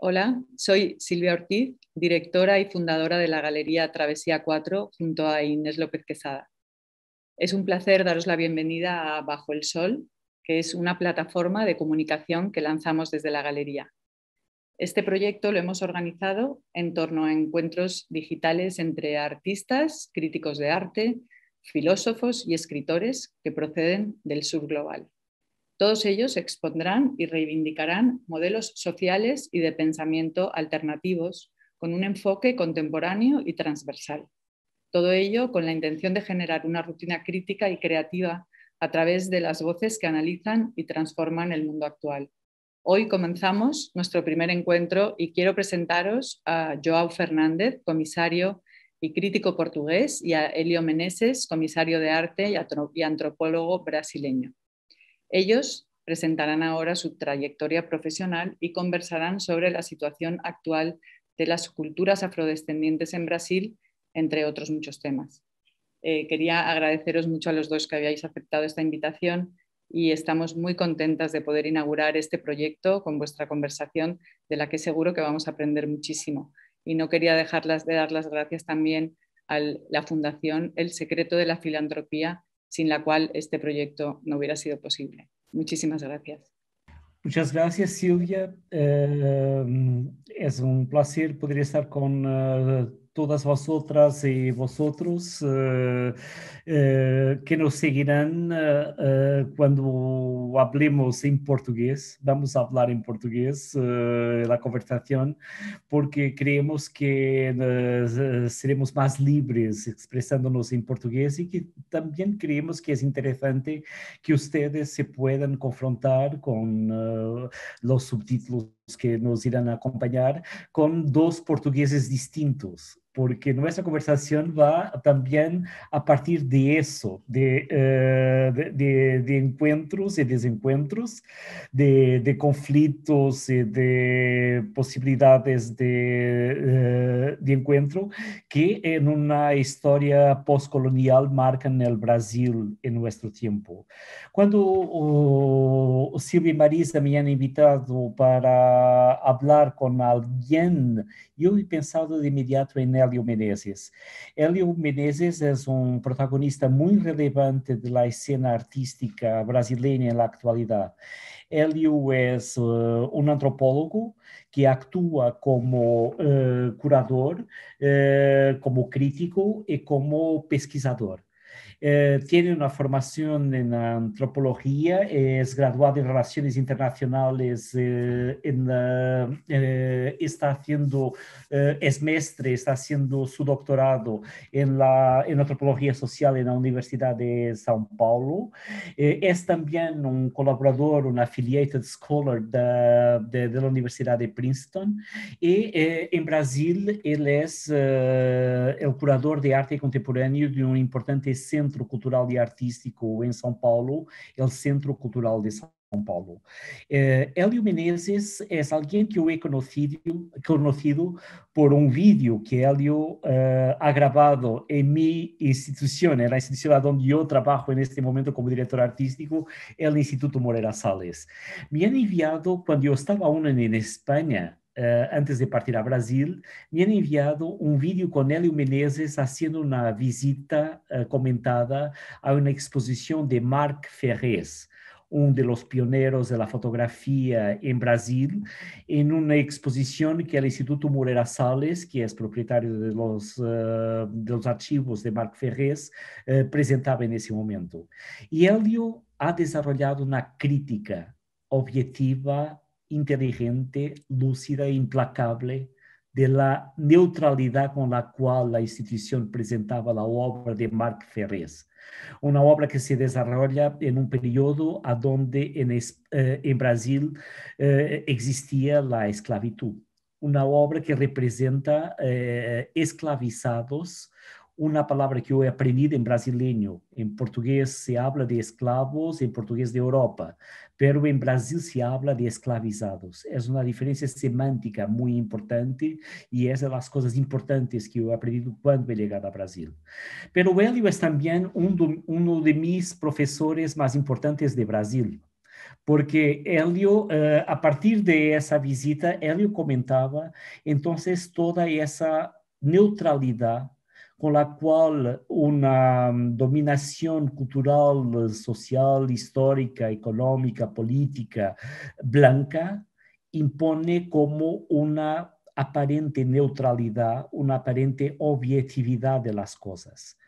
Hola, soy Silvia Ortiz, directora y fundadora de la Galería Travesía 4 junto a Inés López Quesada. Es un placer daros la bienvenida a Bajo el Sol, que es una plataforma de comunicación que lanzamos desde la Galería. Este proyecto lo hemos organizado en torno a encuentros digitales entre artistas, críticos de arte, filósofos y escritores que proceden del sur global. Todos ellos expondrán y reivindicarán modelos sociales y de pensamiento alternativos con un enfoque contemporáneo y transversal. Todo ello con la intención de generar una rutina crítica y creativa a través de las voces que analizan y transforman el mundo actual. Hoy comenzamos nuestro primer encuentro y quiero presentaros a Joao Fernández, comisario y crítico portugués, y a Elio Meneses, comisario de arte y antropólogo brasileño. Ellos presentarán ahora su trayectoria profesional y conversarán sobre la situación actual de las culturas afrodescendientes en Brasil, entre otros muchos temas. Eh, quería agradeceros mucho a los dos que habíais aceptado esta invitación y estamos muy contentas de poder inaugurar este proyecto con vuestra conversación, de la que seguro que vamos a aprender muchísimo. Y no quería dejarlas de dar las gracias también a la Fundación El Secreto de la Filantropía sin la cual este proyecto no hubiera sido posible. Muchísimas gracias. Muchas gracias, Silvia. Eh, es un placer poder estar con eh, todas vosotras y vosotros eh, eh, que nos seguirán eh, cuando hablemos en portugués. Vamos a hablar en portugués la conversación porque creemos que seremos más libres expresándonos en portugués y que también creemos que es interesante que ustedes se puedan confrontar con los subtítulos que nos irán a acompañar con dos portugueses distintos porque nuestra conversación va también a partir de eso, de, eh, de, encuentros y desencuentros, de, conflictos y eh, de posibilidades de, eh, de encuentro que en una historia postcolonial marcan el Brasil en nuestro tiempo. Cuando oh, Silvia y Marisa me han invitado para hablar con alguien E eu pensava de imediato em Hélio Menezes. Hélio Menezes é um protagonista muito relevante da cena artística brasileira na atualidade. Hélio é um antropólogo que actua como eh, curador, eh, como crítico e como pesquisador. Eh, tiene una formación en antropología, es graduado en Relaciones Internacionales, eh, en eh, eh está haciendo, eh, es mestre, está haciendo su doctorado en, la, en antropología social en la Universidad de São Paulo. Eh, es también un colaborador, un affiliated scholar de, de, de la Universidad de Princeton. Y en Brasil, él es el curador de arte contemporáneo de un importante centro Centro Cultural e Artístico em São Paulo, é o Centro Cultural de São Paulo. Eh, Hélio Menezes é alguém que eu he conocido, conocido por um vídeo que Hélio eh, ha gravado em minha instituição, na instituição onde eu trabalho neste momento como diretor artístico, é o Instituto Moreira Salles. Me han enviado, quando eu estava aún em Espanha, Eh, antes de partir a Brasil, me han enviado un vídeo con Hélio Menezes haciendo una visita eh, comentada a una exposición de Marc Ferrez uno de los pioneros de la fotografía en Brasil, en una exposición que el Instituto Moreira Salles, que es propietario de los, eh, de los archivos de Marc Ferrez, presentaba en ese momento. Y Hélio ha desarrollado una crítica objetiva inteligente, lúcida e implacable de la neutralidad con la cual la institución presentaba la obra de Marc Ferrés, una obra que se desarrolla en un periodo a donde en, eh, Brasil eh, existía la esclavitud, una obra que representa eh, esclavizados Uma palavra que eu aprendi em brasileiro, em português se habla de esclavos, em português de Europa, pero em Brasil se habla de esclavizados. É uma diferença semântica muito importante e essa é das coisas importantes que eu aprendi quando eu cheguei a Brasil. Pero Hélio é também um, de meus professores mais importantes de Brasil porque Hélio, uh, a partir de essa visita, Hélio comentava, então, toda essa neutralidade con la cual una mm, dominación cultural, social, histórica, económica, política blanca impone como una aparente neutralidad, una aparente objetividad de las cosas.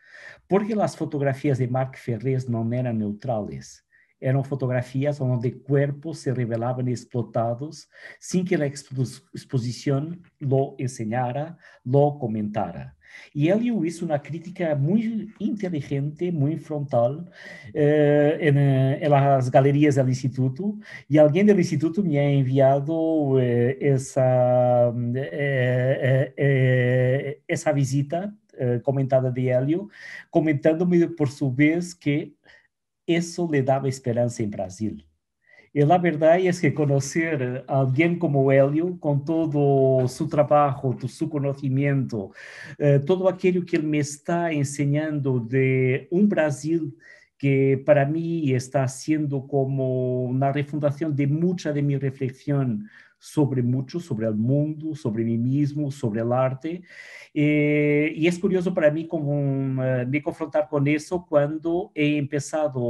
Porque las fotografías de Marc Ferrés no eran neutrales eram fotografias onde corpos se revelavam explotados sem que a exposição lo ensinara, lo comentara. E ele fez uma crítica muito inteligente, muito frontal, nas eh, em, eh, galerias do Instituto, e alguém do Instituto me ha enviado eh, essa, eh, eh essa visita comentada de Hélio, comentando-me por sua vez que eso le daba esperanza en Brasil. Y la verdad es que conocer a alguien como Helio, con todo su trabajo, todo su conocimiento, eh, todo aquello que él me está enseñando de un Brasil que para mí está siendo como una refundación de mucha de mi reflexión sobre mucho, sobre el mundo, sobre mí mismo, sobre el arte. Eh, y es curioso para mí uh, me confrontar con eso cuando he empezado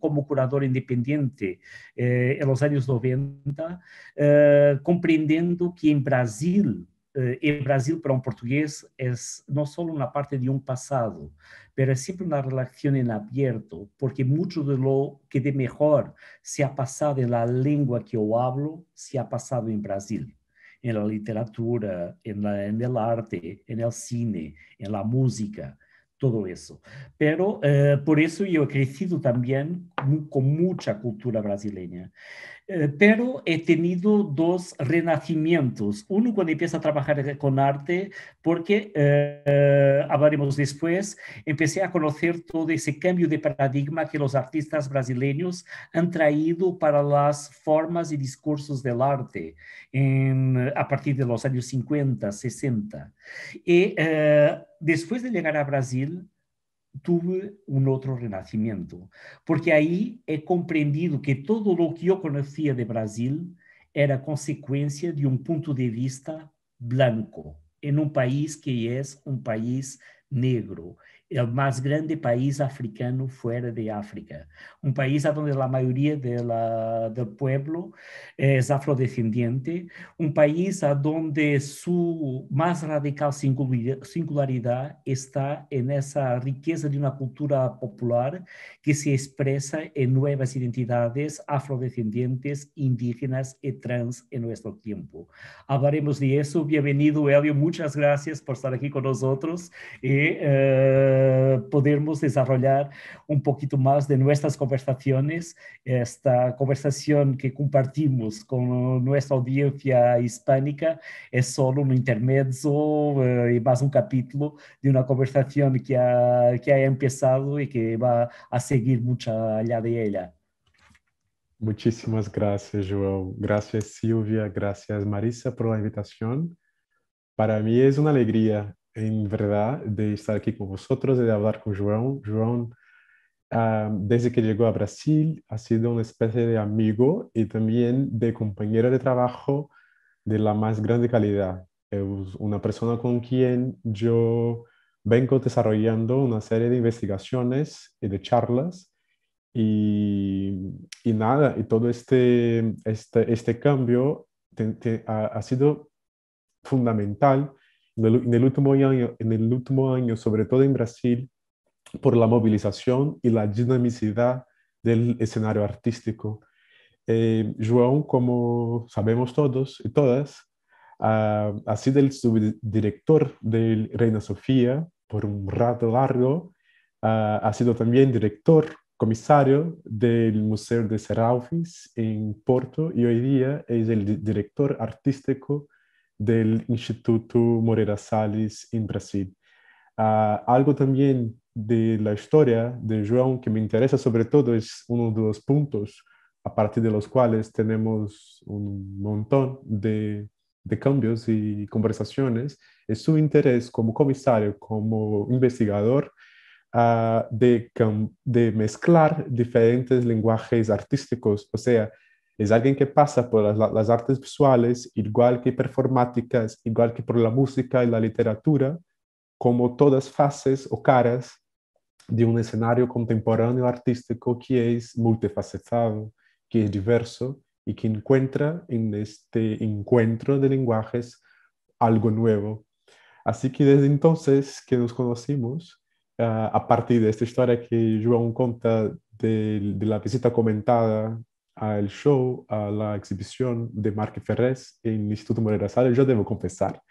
como curador independiente eh, en los años 90, eh, comprendiendo que en Brasil, el eh, Brasil para un portugués es no solo una parte de un pasado, pero es siempre una relación en abierto, porque mucho de lo que de mejor se ha pasado en la lengua que yo hablo, se ha pasado en Brasil, en la literatura, en, en el arte, en el cine, en la música todo eso. Pero eh, por eso yo he crecido también con, mucha cultura brasileña. Eh, pero he tenido dos renacimientos. Uno cuando empiezo a trabajar con arte, porque eh, hablaremos después, empecé a conocer todo ese cambio de paradigma que los artistas brasileños han traído para las formas y discursos del arte a partir de los años 50, 60. Y eh, después de llegar a Brasil, tuve un otro renacimiento, porque ahí he comprendido que todo lo que yo conocía de Brasil era consecuencia de un punto de vista blanco en un país que es un país negro, el más grande país africano fuera de África, un país a donde la mayoría del pueblo eh, es afrodescendiente, un país a donde su más radical singularidad está en esa riqueza de una cultura popular que se expresa en nuevas identidades afrodescendientes, indígenas y trans en nuestro tiempo. Hablaremos de eso. Bienvenido, Elio. Muchas gracias por estar aquí con nosotros. Y, eh, eh, podermos podemos desarrollar un poquito más de nuestras conversaciones, esta conversación que compartimos con nuestra audiencia hispánica es solo un intermedio eh, y más un capítulo de una conversación que ha, que ha empezado y que va a seguir mucho allá de ella. Muchísimas gracias, João. Gracias, Silvia. Gracias, Marisa, por la invitación. Para mí es una alegría en verdad, de estar aquí con vosotros, de hablar con João. João, ah, desde que llegó a Brasil, ha sido una especie de amigo y también de compañero de trabajo de la más grande calidad. Es una persona con quien yo vengo desarrollando una serie de investigaciones y de charlas. Y, y nada, y todo este, este, este cambio ha, ha sido fundamental en el último año, en el último año sobre todo en Brasil, por la movilización y la dinamicidad del escenario artístico. Eh, João, como sabemos todos y todas, ah, ha sido el subdirector del Reina Sofía por un rato largo, ah, ha sido también director comisario del Museo de Seraufis en Porto y hoy día es el director artístico del Instituto Moreira Salles en Brasil. Ah, algo también de la historia de João que me interesa sobre todo es uno de los puntos a partir de los cuales tenemos un montón de, de cambios y conversaciones, es su interés como comisario, como investigador, ah, de, de mezclar diferentes lenguajes artísticos, o sea, es alguien que pasa por las, artes visuales, igual que performáticas, igual que por la música y la literatura, como todas fases o caras de un escenario contemporáneo artístico que es multifacetado, que es diverso y que encuentra en este encuentro de lenguajes algo nuevo. Así que desde entonces que nos conocimos, ah, a partir de esta historia que João conta de, de la visita comentada al show, a la exhibición de Marque Ferrés en el Instituto Morera Sala, yo debo confesar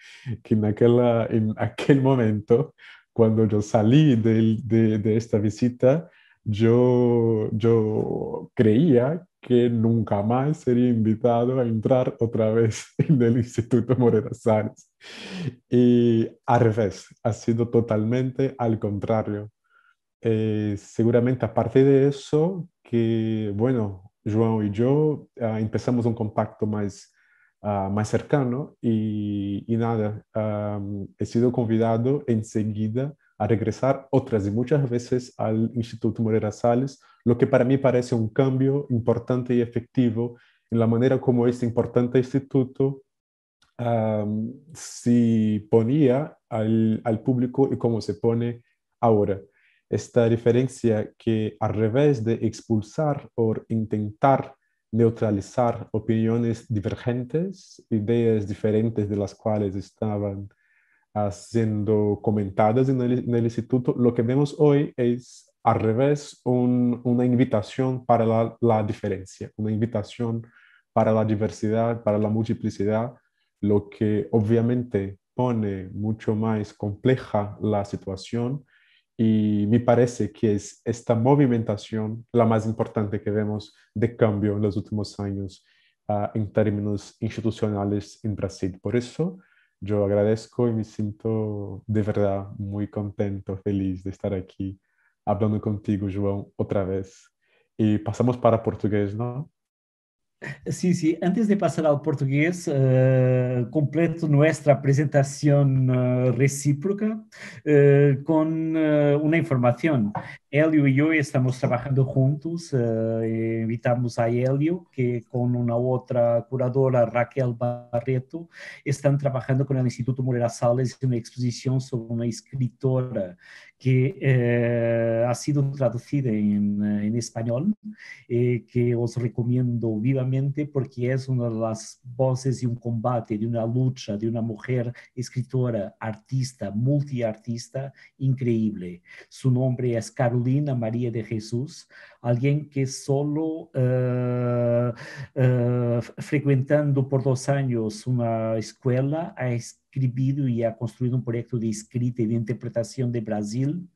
que en, aquella, en aquel momento, cuando yo salí de, de, esta visita, yo, yo creía que nunca más sería invitado a entrar otra vez en el Instituto Morera Salles Y al revés, ha sido totalmente al contrario. Eh, seguramente aparte de eso, que bueno, João y yo, ah, empezamos un contacto más, ah, cercano y, nada, he sido convidado enseguida a regresar otras y muchas veces al Instituto Moreira Salles, lo que para mí parece un cambio importante y efectivo en la manera como este importante instituto se ponía al, al público y cómo se pone ahora esta diferencia que al revés de expulsar o intentar neutralizar opiniones divergentes, ideas diferentes de las cuales estaban siendo comentadas en el, instituto, lo que vemos hoy es al revés una invitación para la diferencia, una invitación para la diversidad, para la multiplicidad, lo que obviamente pone mucho más compleja la situación y me parece que es esta movimentación la más importante que vemos de cambio en los últimos años ah, en términos institucionales en Brasil. Por eso yo agradezco y me siento de verdad muy contento, feliz de estar aquí hablando contigo, João, otra vez. Y pasamos para portugués, ¿no? Sí, sí, antes de pasar al portugués, eh, completo nuestra presentación eh, recíproca eh, con una información. Helio y yo estamos trabajando juntos, e invitamos a Helio, que con una otra curadora, Raquel Barreto, están trabajando con el Instituto Moreira Salles en una exposición sobre una escritora que eh, ha sido traducida en, eh, español, eh, que os recomiendo vivamente porque es una de las voces de un combate, de una lucha, de una mujer escritora, artista, multiartista, increíble. Su nombre es Carolina María de Jesús, alguien que solo frecuentando por dos años una escuela ha y ha construido un proyecto de escrita y de interpretación de Brasil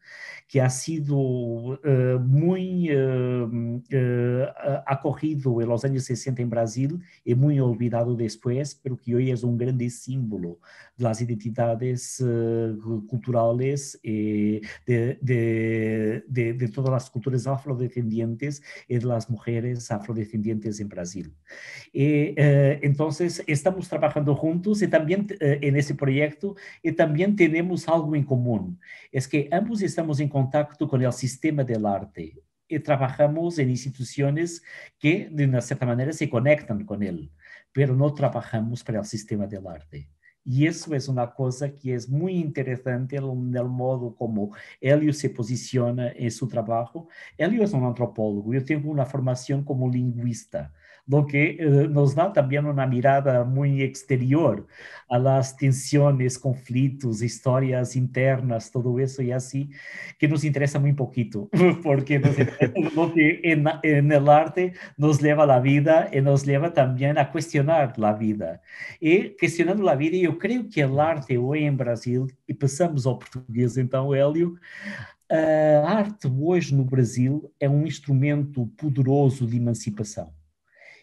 que ha sido eh, muy eh, eh, acogido en los años 60 en Brasil y muy olvidado después, pero que hoy es un grande símbolo de las identidades culturales de, de, todas las culturas afrodescendientes y de las mujeres afrodescendientes en Brasil. entonces, estamos trabajando juntos y también en este proyecto y también tenemos algo en común es que ambos estamos en contacto con el sistema del arte y trabajamos en instituciones que, de una cierta manera se conectan con él pero no trabajamos para el sistema del arte. Y eso es una cosa que es muy interesante en el modo como Helio se posiciona en su trabajo. Helio es un antropólogo, yo tengo una formación como lingüista. lo que eh, nos da también una mirada muy exterior a las tensiones, conflictos, historias internas, todo eso y así, assim, que nos interesa muy poquito, porque nos lo que en, en, el arte nos lleva a la vida y nos lleva también a cuestionar la vida. Y cuestionando la vida, yo creo que el arte hoy en Brasil, y pasamos al portugués então, Hélio, eh, a arte hoje no Brasil é um instrumento poderoso de emancipação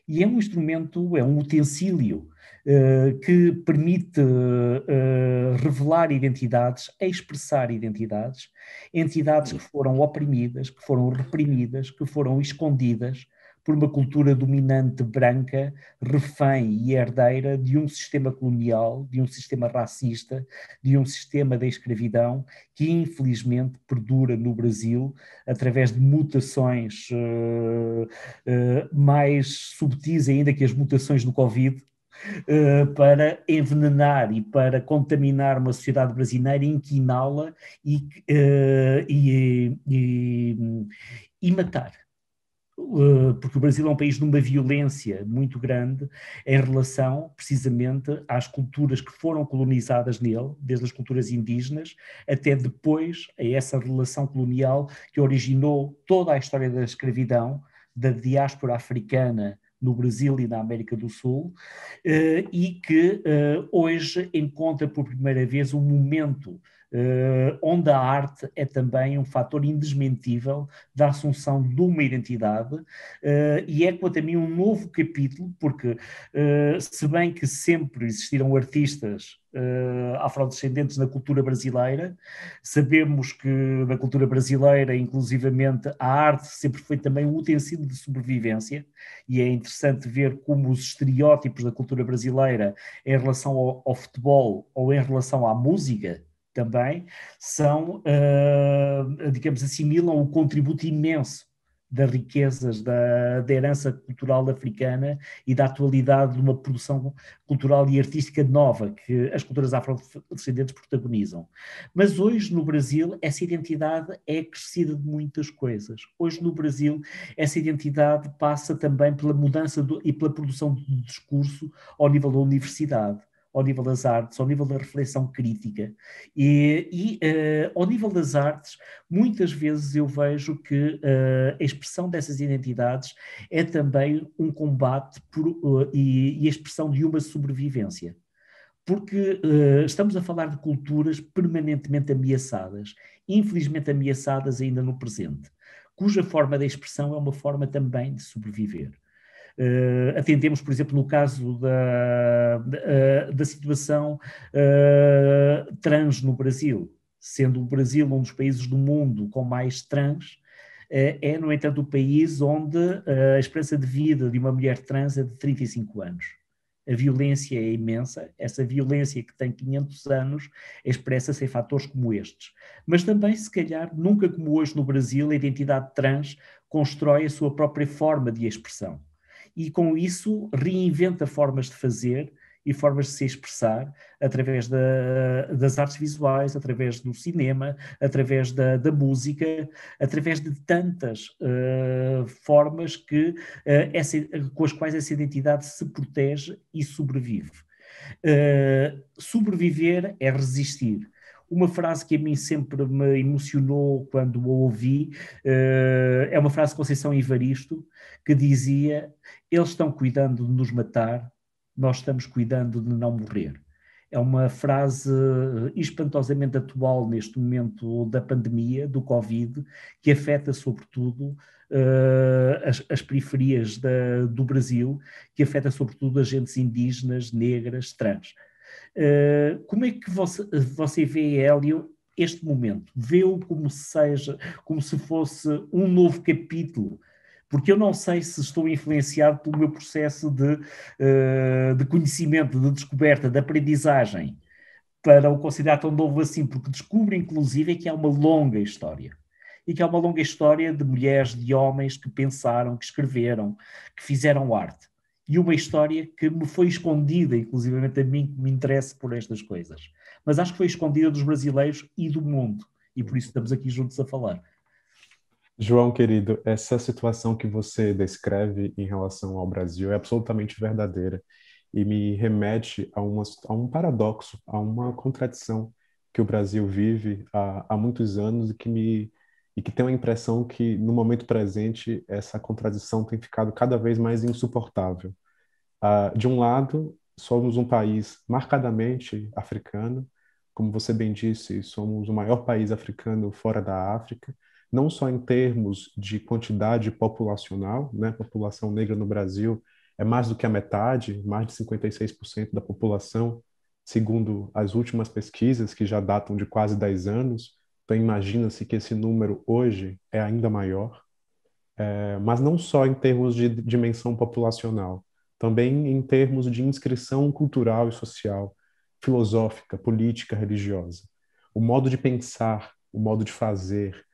e é um instrumento, é um utensílio uh, que permite uh, revelar identidades, expressar identidades, entidades que foram oprimidas, que foram reprimidas, que foram escondidas, por uma cultura dominante branca, refém e herdeira de um sistema colonial, de um sistema racista, de um sistema da escravidão que infelizmente perdura no Brasil através de mutações uh, uh, mais subtis ainda que as mutações do Covid, Uh, para envenenar e para contaminar uma sociedade brasileira, inquiná-la e, uh, e, e, e matar eh, porque o Brasil é um país de uma violência muito grande em relação, precisamente, às culturas que foram colonizadas nele, desde as culturas indígenas até depois a essa relação colonial que originou toda a história da escravidão, da diáspora africana no Brasil e na América do Sul, eh, e que eh, hoje encontra por primeira vez um momento eh, onde a arte é também um fator indesmentível da assunção de uma identidade eh, e é, quanto a mim, um novo capítulo, porque, eh, se bem que sempre existiram artistas Uh, afrodescendentes na cultura brasileira. Sabemos que na cultura brasileira, inclusivamente, a arte sempre foi também um utensílio de sobrevivência, e é interessante ver como os estereótipos da cultura brasileira em relação ao, ao futebol ou em relação à música também, são, uh, digamos, assimilam o contributo imenso das riquezas da, da, herança cultural africana e da atualidade de uma produção cultural e artística nova que as culturas afrodescendentes protagonizam. Mas hoje no Brasil essa identidade é crescida de muitas coisas. Hoje no Brasil essa identidade passa também pela mudança do, e pela produção de discurso ao nível da universidade ao nível das artes, ao nível da reflexão crítica. E, e uh, ao nível das artes, muitas vezes eu vejo que uh, a expressão dessas identidades é também um combate por, uh, e, e a expressão de uma sobrevivência porque uh, estamos a falar de culturas permanentemente ameaçadas, infelizmente ameaçadas ainda no presente, cuja forma de expressão é uma forma também de sobreviver. Uh, atendemos, por exemplo, no caso da, da, eh, da situação uh, trans no Brasil, sendo o Brasil um dos países do mundo com mais trans, é, no entanto, o país onde a esperança de vida de uma mulher trans é de 35 anos. A violência é imensa, essa violência que tem 500 anos expressa-se em fatores como estes. Mas também, se calhar, nunca como hoje no Brasil, a identidade trans constrói a sua própria forma de expressão e com isso reinventa formas de fazer e formas de se expressar através da, das artes visuais, através do cinema, através da, da música, através de tantas uh, formas que, uh, essa, com as quais essa identidade se protege e sobrevive. Uh, sobreviver é resistir. Uma frase que a mim sempre me emocionou quando a ouvi uh, é uma frase de Conceição Ivaristo que dizia: Eles estão cuidando de nos matar, nós estamos cuidando de não morrer é uma frase eh, espantosamente atual neste momento da pandemia, do Covid, que afeta sobretudo uh, as, as, periferias da, do Brasil, que afeta sobretudo as gentes indígenas, negras, trans. Eh, como é que você, você vê, Hélio, este momento? Vê-o como seja, como se fosse um novo capítulo porque eu não sei se estou influenciado pelo meu processo de, eh, de conhecimento, de descoberta, de aprendizagem, para o considerar tão novo assim, porque descubro, inclusive, que é uma longa história. E que é uma longa história de mulheres, de homens que pensaram, que escreveram, que fizeram arte e uma história que me foi escondida, inclusivamente a mim que me interessa por estas coisas. Mas acho que foi escondida dos brasileiros e do mundo, e por isso estamos aqui juntos a falar. João, querido, essa situação que você descreve em relação ao Brasil é absolutamente verdadeira e me remete a, uma, a um paradoxo, a uma contradição que o Brasil vive há, há muitos anos e que me e que tem uma impressão que, no momento presente, essa contradição tem ficado cada vez mais insuportável. Uh, de um lado, somos um país marcadamente africano, como você bem disse, somos o maior país africano fora da África, não só em termos de quantidade populacional, né? População negra no Brasil é mais do que a metade, mais de 56% da população, segundo as últimas pesquisas que já datam de quase 10 anos, então, imagina-se que esse número hoje é ainda maior, é, mas não só em termos de dimensão populacional, também em termos de inscrição cultural e social, filosófica, política, religiosa. O modo de pensar, o modo de fazer,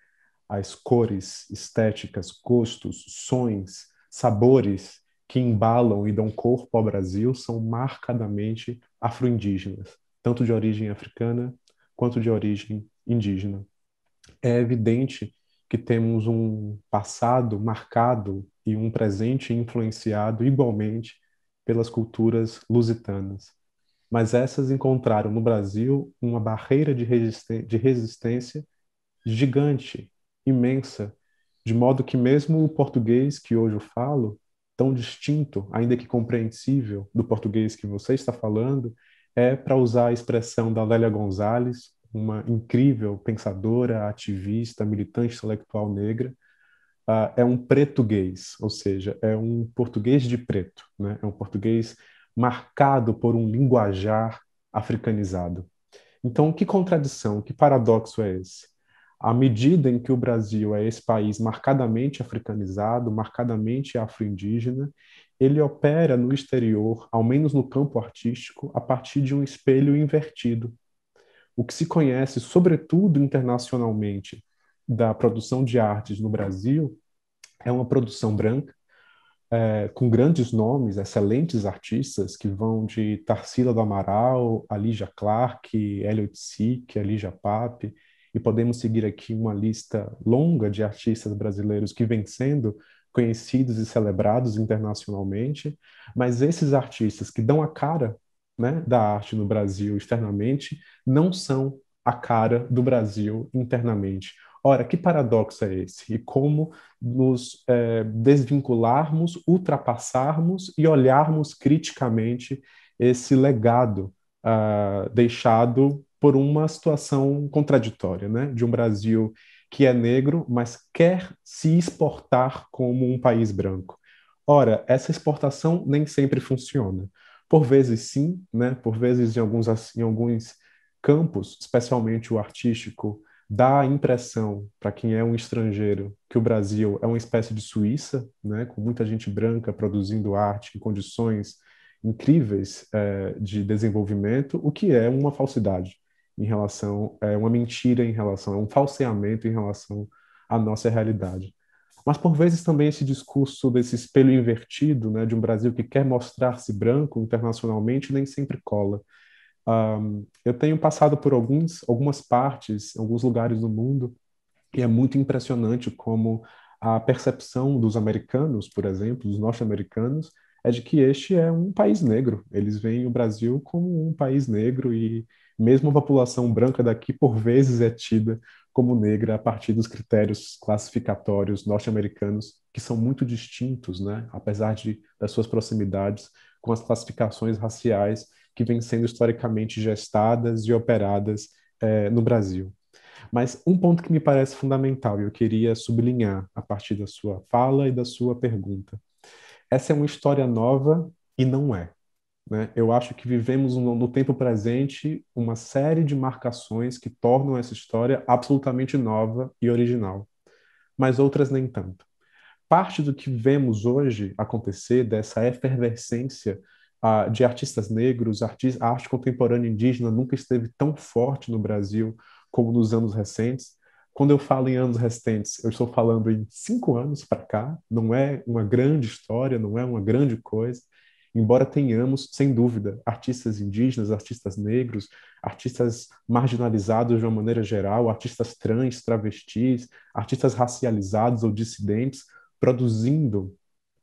as cores, estéticas, gostos, sons, sabores que embalam e dão corpo ao Brasil são marcadamente afro-indígenas, tanto de origem africana quanto de origem indígena. É evidente que temos um passado marcado e um presente influenciado igualmente pelas culturas lusitanas. Mas essas encontraram no Brasil uma barreira de, resistência, de resistência gigante, imensa, de modo que mesmo o português que hoje eu falo, tão distinto, ainda que compreensível, do português que você está falando, é, para usar a expressão da Lélia Gonzalez, uma incrível pensadora, ativista, militante intelectual negra, uh, é um pretuguês, ou seja, é um português de preto, né? é um português marcado por um linguajar africanizado. Então, que contradição, que paradoxo é esse? À medida em que o Brasil é esse país marcadamente africanizado, marcadamente afro-indígena, ele opera no exterior, ao menos no campo artístico, a partir de um espelho invertido, o que se conhece, sobretudo internacionalmente, da produção de artes no Brasil é uma produção branca, é, com grandes nomes, excelentes artistas, que vão de Tarsila do Amaral, Alija Clark, Elliot Sick, Alija Pape, e podemos seguir aqui uma lista longa de artistas brasileiros que vêm sendo conhecidos e celebrados internacionalmente, mas esses artistas que dão a cara né, da arte no Brasil externamente não são a cara do Brasil internamente. Ora, que paradoxo é esse? E como nos é, desvincularmos, ultrapassarmos e olharmos criticamente esse legado uh, deixado por uma situação contraditória, né? De um Brasil que é negro, mas quer se exportar como um país branco. Ora, essa exportação nem sempre funciona. Por vezes sim, né? por vezes em alguns, em alguns campos, especialmente o artístico, dá a impressão para quem é um estrangeiro que o Brasil é uma espécie de Suíça, né? com muita gente branca produzindo arte em condições incríveis eh, de desenvolvimento, o que é uma falsidade em relação, é uma mentira em relação, é um falseamento em relação à nossa realidade. Mas por vezes também esse discurso desse espelho invertido, né, de um Brasil que quer mostrar-se branco internacionalmente, nem sempre cola. Um, eu tenho passado por alguns, algumas partes, alguns lugares do mundo, e é muito impressionante como a percepção dos americanos, por exemplo, dos norte-americanos, é de que este é um país negro. Eles veem o Brasil como um país negro e mesmo a população branca daqui por vezes é tida como negra a partir dos critérios classificatórios norte-americanos, que são muito distintos, né? apesar de, das suas proximidades com as classificações raciais que vêm sendo historicamente gestadas e operadas é, no Brasil. Mas um ponto que me parece fundamental e eu queria sublinhar a partir da sua fala e da sua pergunta. Essa é uma história nova e não é. Né? Eu acho que vivemos no tempo presente uma série de marcações que tornam essa história absolutamente nova e original, mas outras nem tanto. Parte do que vemos hoje acontecer, dessa efervescência uh, de artistas negros, arti a arte contemporânea indígena nunca esteve tão forte no Brasil como nos anos recentes. Quando eu falo em anos recentes, eu estou falando em cinco anos para cá, não é uma grande história, não é uma grande coisa embora tenhamos, sem dúvida, artistas indígenas, artistas negros, artistas marginalizados de uma maneira geral, artistas trans, travestis, artistas racializados ou dissidentes, produzindo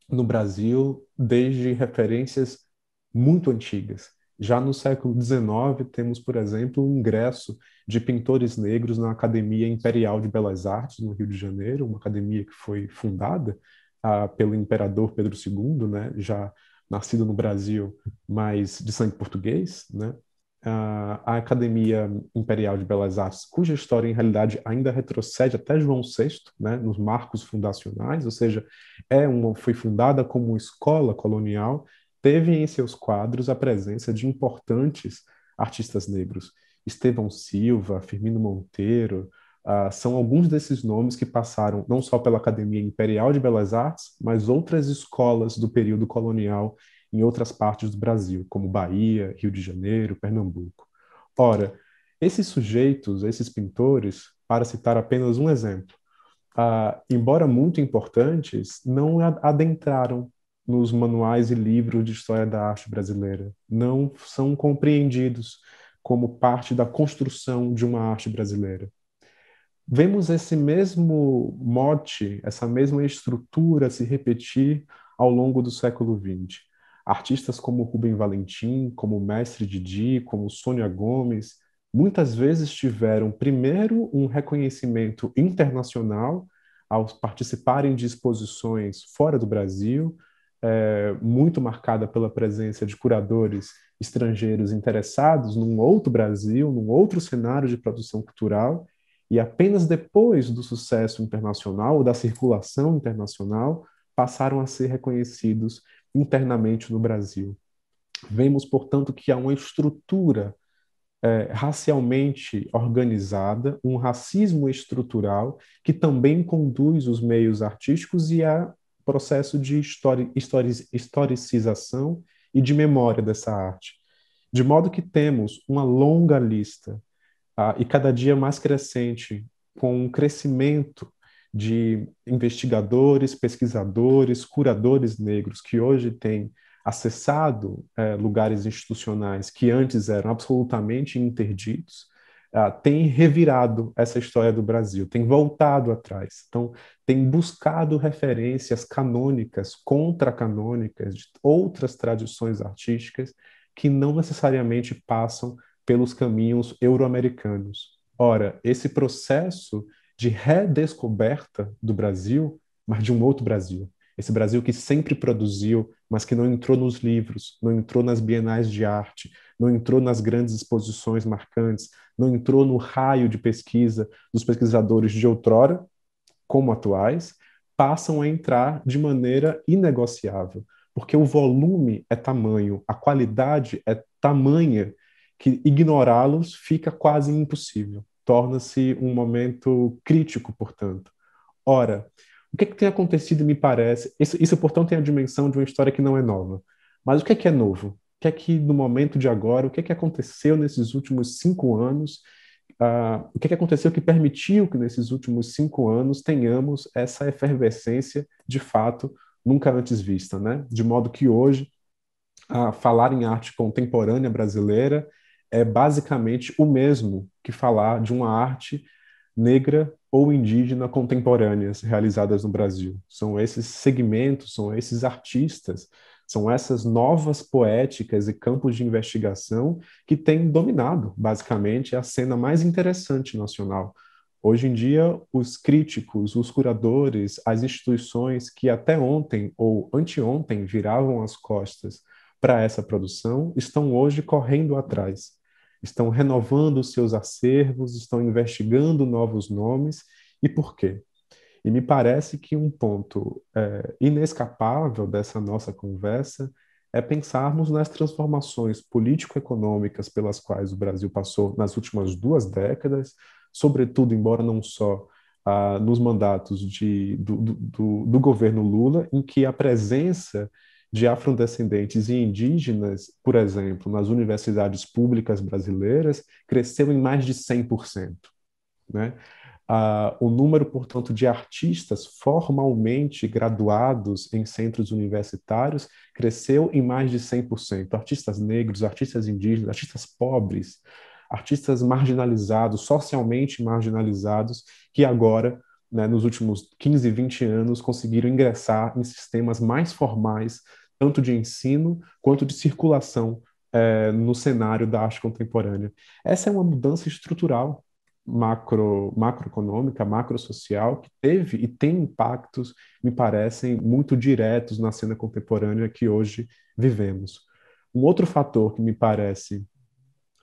no Brasil desde referências muito antigas. Já no século XIX, temos, por exemplo, o ingresso de pintores negros na Academia Imperial de Belas Artes, no Rio de Janeiro, uma academia que foi fundada ah, pelo imperador Pedro II, né, já nascido no Brasil, mas de sangue português, né? a Academia Imperial de Belas Artes, cuja história, em realidade, ainda retrocede até João VI, né, nos marcos fundacionais, ou seja, é uma, foi fundada como escola colonial, teve em seus quadros a presença de importantes artistas negros. Estevão Silva, Firmino Monteiro, Uh, são alguns desses nomes que passaram não só pela Academia Imperial de Belas Artes, mas outras escolas do período colonial em outras partes do Brasil, como Bahia, Rio de Janeiro, Pernambuco. Ora, esses sujeitos, esses pintores, para citar apenas um exemplo, uh, embora muito importantes, não adentraram nos manuais e livros de história da arte brasileira, não são compreendidos como parte da construção de uma arte brasileira vemos esse mesmo mote, essa mesma estrutura se repetir ao longo do século XX. Artistas como Rubem Valentim, como Mestre Didi, como Sônia Gomes, muitas vezes tiveram primeiro um reconhecimento internacional ao participarem de exposições fora do Brasil, é, muito marcada pela presença de curadores estrangeiros interessados num outro Brasil, num outro cenário de produção cultural, e apenas depois do sucesso internacional, ou da circulação internacional, passaram a ser reconhecidos internamente no Brasil. Vemos, portanto, que há uma estrutura é, racialmente organizada, um racismo estrutural que também conduz os meios artísticos e a processo de histori histori historicização e de memória dessa arte. De modo que temos uma longa lista e cada dia mais crescente, com um crescimento de investigadores, pesquisadores, curadores negros que hoje têm acessado é, lugares institucionais que antes eram absolutamente interditos, têm ah, tem revirado essa história do Brasil, tem voltado atrás, então tem buscado referências canônicas, contracanônicas de outras tradições artísticas que não necessariamente passam pelos caminhos euro-americanos. Ora, esse processo de redescoberta do Brasil, mas de um outro Brasil, esse Brasil que sempre produziu, mas que não entrou nos livros, não entrou nas bienais de arte, não entrou nas grandes exposições marcantes, não entrou no raio de pesquisa dos pesquisadores de outrora, como atuais, passam a entrar de maneira inegociável, porque o volume é tamanho, a qualidade é tamanha que ignorá-los fica quase impossível. Torna-se um momento crítico, portanto. Ora, o que, é que tem acontecido, me parece? Isso, isso, portanto, tem a dimensão de uma história que não é nova. Mas o que é que é novo? O que é que, no momento de agora, o que é que aconteceu nesses últimos cinco anos? Uh, o que é que aconteceu que permitiu que, nesses últimos cinco anos, tenhamos essa efervescência, de fato, nunca antes vista, né? De modo que hoje, uh, falar em arte contemporânea brasileira é basicamente o mesmo que falar de uma arte negra ou indígena contemporâneas realizadas no Brasil. São esses segmentos, são esses artistas, são essas novas poéticas e campos de investigação que têm dominado, basicamente, a cena mais interessante nacional. Hoje em dia, os críticos, os curadores, as instituições que até ontem ou anteontem viravam as costas para essa produção estão hoje correndo atrás estão renovando os seus acervos, estão investigando novos nomes. E por quê? E me parece que um ponto é, inescapável dessa nossa conversa é pensarmos nas transformações político-econômicas pelas quais o Brasil passou nas últimas duas décadas, sobretudo, embora não só ah, nos mandatos de, do, do, do governo Lula, em que a presença de afrodescendentes e indígenas, por exemplo, nas universidades públicas brasileiras, cresceu em mais de 100%. Né? Ah, o número, portanto, de artistas formalmente graduados em centros universitários cresceu em mais de 100%. Artistas negros, artistas indígenas, artistas pobres, artistas marginalizados, socialmente marginalizados, que agora né, nos últimos 15, 20 anos, conseguiram ingressar em sistemas mais formais tanto de ensino quanto de circulação é, no cenário da arte contemporânea. Essa é uma mudança estrutural macro, macroeconômica, macrosocial, que teve e tem impactos, me parecem, muito diretos na cena contemporânea que hoje vivemos. Um outro fator que me parece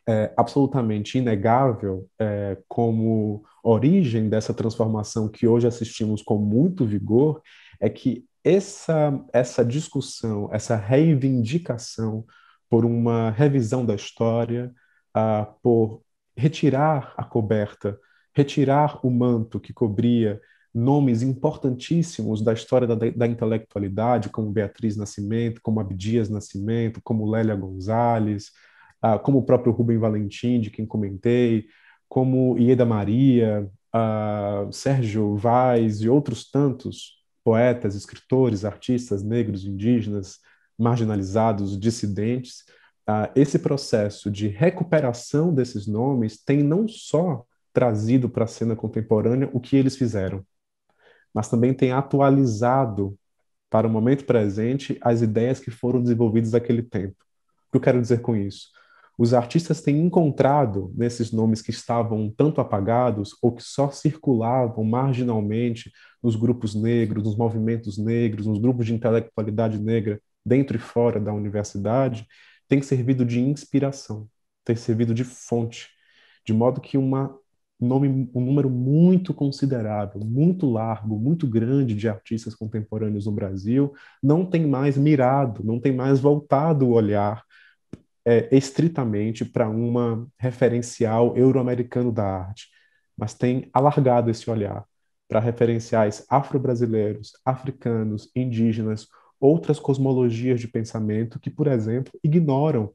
é, absolutamente inegável é, como origem dessa transformação que hoje assistimos com muito vigor é que essa, essa discussão, essa reivindicação por uma revisão da história, uh, por retirar a coberta, retirar o manto que cobria nomes importantíssimos da história da, da intelectualidade, como Beatriz Nascimento, como Abdias Nascimento, como Lélia Gonzalez, uh, como o próprio Rubem Valentim, de quem comentei, como Ieda Maria, uh, Sérgio Vaz e outros tantos poetas, escritores, artistas negros, indígenas, marginalizados, dissidentes. Ah, esse processo de recuperação desses nomes tem não só trazido para a cena contemporânea o que eles fizeram, mas também tem atualizado para o momento presente as ideias que foram desenvolvidas naquele tempo. O que eu quero dizer com isso? os artistas têm encontrado nesses nomes que estavam tanto apagados ou que só circulavam marginalmente nos grupos negros, nos movimentos negros, nos grupos de intelectualidade negra dentro e fora da universidade, tem servido de inspiração, tem servido de fonte, de modo que uma nome, um número muito considerável, muito largo, muito grande de artistas contemporâneos no Brasil não tem mais mirado, não tem mais voltado o olhar é, estritamente para uma referencial euro-americano da arte, mas tem alargado esse olhar para referenciais afro-brasileiros, africanos, indígenas, outras cosmologias de pensamento que, por exemplo, ignoram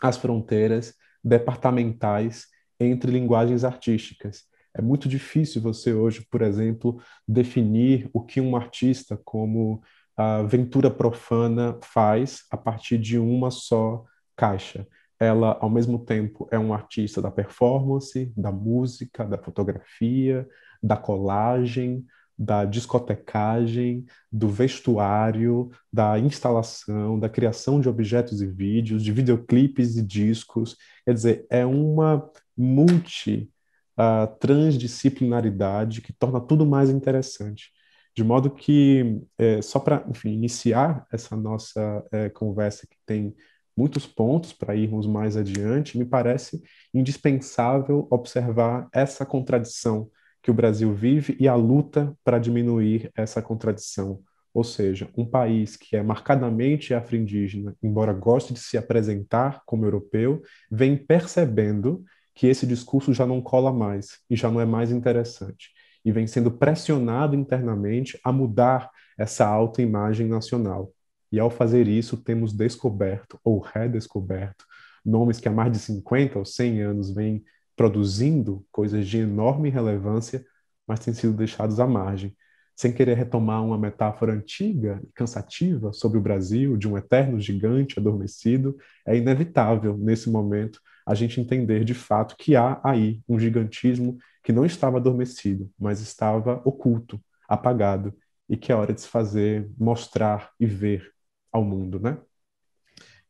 as fronteiras departamentais entre linguagens artísticas. É muito difícil você hoje, por exemplo, definir o que um artista como a Ventura Profana faz a partir de uma só caixa. Ela, ao mesmo tempo, é um artista da performance, da música, da fotografia, da colagem, da discotecagem, do vestuário, da instalação, da criação de objetos e vídeos, de videoclipes e discos. Quer dizer, é uma multi uh, transdisciplinaridade que torna tudo mais interessante. De modo que, eh, só para iniciar essa nossa eh, conversa que tem muitos pontos para irmos mais adiante, me parece indispensável observar essa contradição que o Brasil vive e a luta para diminuir essa contradição. Ou seja, um país que é marcadamente afro-indígena, embora goste de se apresentar como europeu, vem percebendo que esse discurso já não cola mais e já não é mais interessante. E vem sendo pressionado internamente a mudar essa alta imagem nacional. E ao fazer isso, temos descoberto ou redescoberto nomes que há mais de 50 ou 100 anos vêm produzindo coisas de enorme relevância, mas têm sido deixados à margem. Sem querer retomar uma metáfora antiga e cansativa sobre o Brasil, de um eterno gigante adormecido, é inevitável, nesse momento, a gente entender de fato que há aí um gigantismo que não estava adormecido, mas estava oculto, apagado, e que é hora de se fazer mostrar e ver ao mundo, né?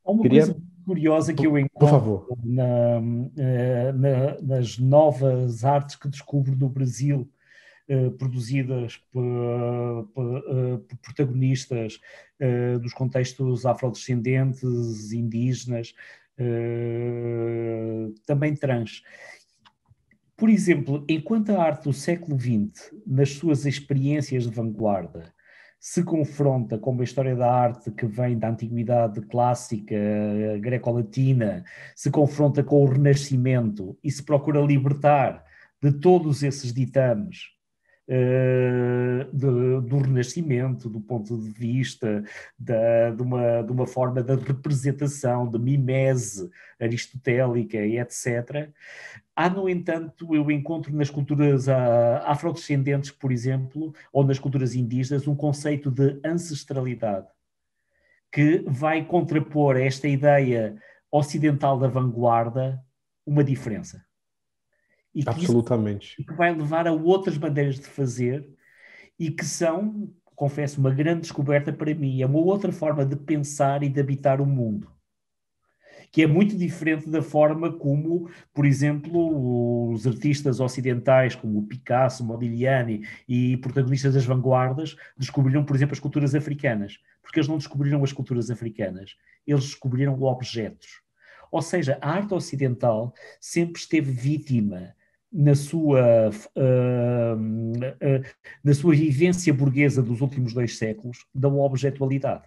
Há uma Queria... coisa curiosa que eu encontro na, eh, na, nas novas artes que descubro do Brasil, eh, produzidas por, eh, protagonistas dos contextos afrodescendentes, indígenas, também trans. Por exemplo, enquanto a arte do século XX, nas suas experiências de vanguarda, se confronta com uma história da arte que vem da antiguidade clássica eh, greco-latina, se confronta com o Renascimento e se procura libertar de todos esses ditames eh, de, do Renascimento, do ponto de vista da, de, uma, de uma forma da representação, de mimese aristotélica e etc. Há, no entanto, eu encontro nas culturas ah, afrodescendentes, por exemplo, ou nas culturas indígenas, um conceito de ancestralidade que vai contrapor a esta ideia ocidental da vanguarda uma diferença. E Absolutamente. Que, isso, que vai levar a outras maneiras de fazer e que são, confesso, uma grande descoberta para mim. É uma outra forma de pensar e de habitar o mundo. Que é muito diferente da forma como, por exemplo, os artistas ocidentais, como Picasso, Modigliani e protagonistas das vanguardas, descobriram, por exemplo, as culturas africanas. Porque eles não descobriram as culturas africanas, eles descobriram objetos. Ou seja, a arte ocidental sempre esteve vítima na sua, ah, ah, na sua vivência burguesa dos últimos dois séculos da objetualidade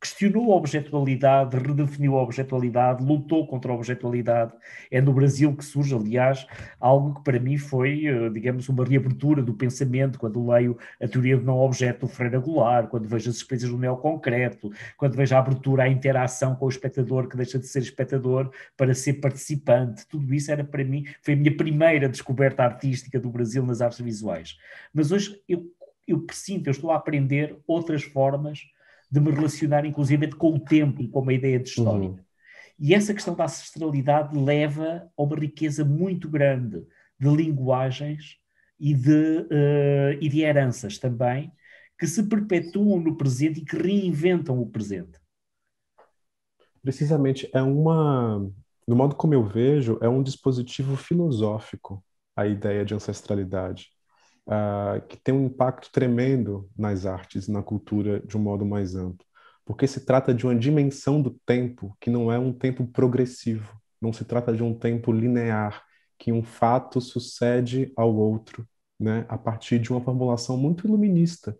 questionou a objetualidade, redefiniu a objetualidade, lutou contra a objetualidade. É no Brasil que surge, aliás, algo que para mim foi, eh, digamos, uma reabertura do pensamento quando leio a teoria do não objeto do Freire Goulart, quando vejo as experiências do neoconcreto, quando vejo a abertura à interação com o espectador que deixa de ser espectador para ser participante. Tudo isso era para mim, foi a minha primeira descoberta artística do Brasil nas artes visuais. Mas hoje eu eu sinto, eu estou a aprender outras formas de me relacionar inclusivamente com o tempo e com uma ideia de história. Uhum. E essa questão da ancestralidade leva a uma riqueza muito grande de linguagens e de, uh, e de heranças também, que se perpetuam no presente e que reinventam o presente. Precisamente, é uma. No modo como eu vejo, é um dispositivo filosófico a ideia de ancestralidade uh, que tem um impacto tremendo nas artes e na cultura de um modo mais amplo, porque se trata de uma dimensão do tempo que não é um tempo progressivo, não se trata de um tempo linear, que um fato sucede ao outro, né, a partir de uma formulação muito iluminista,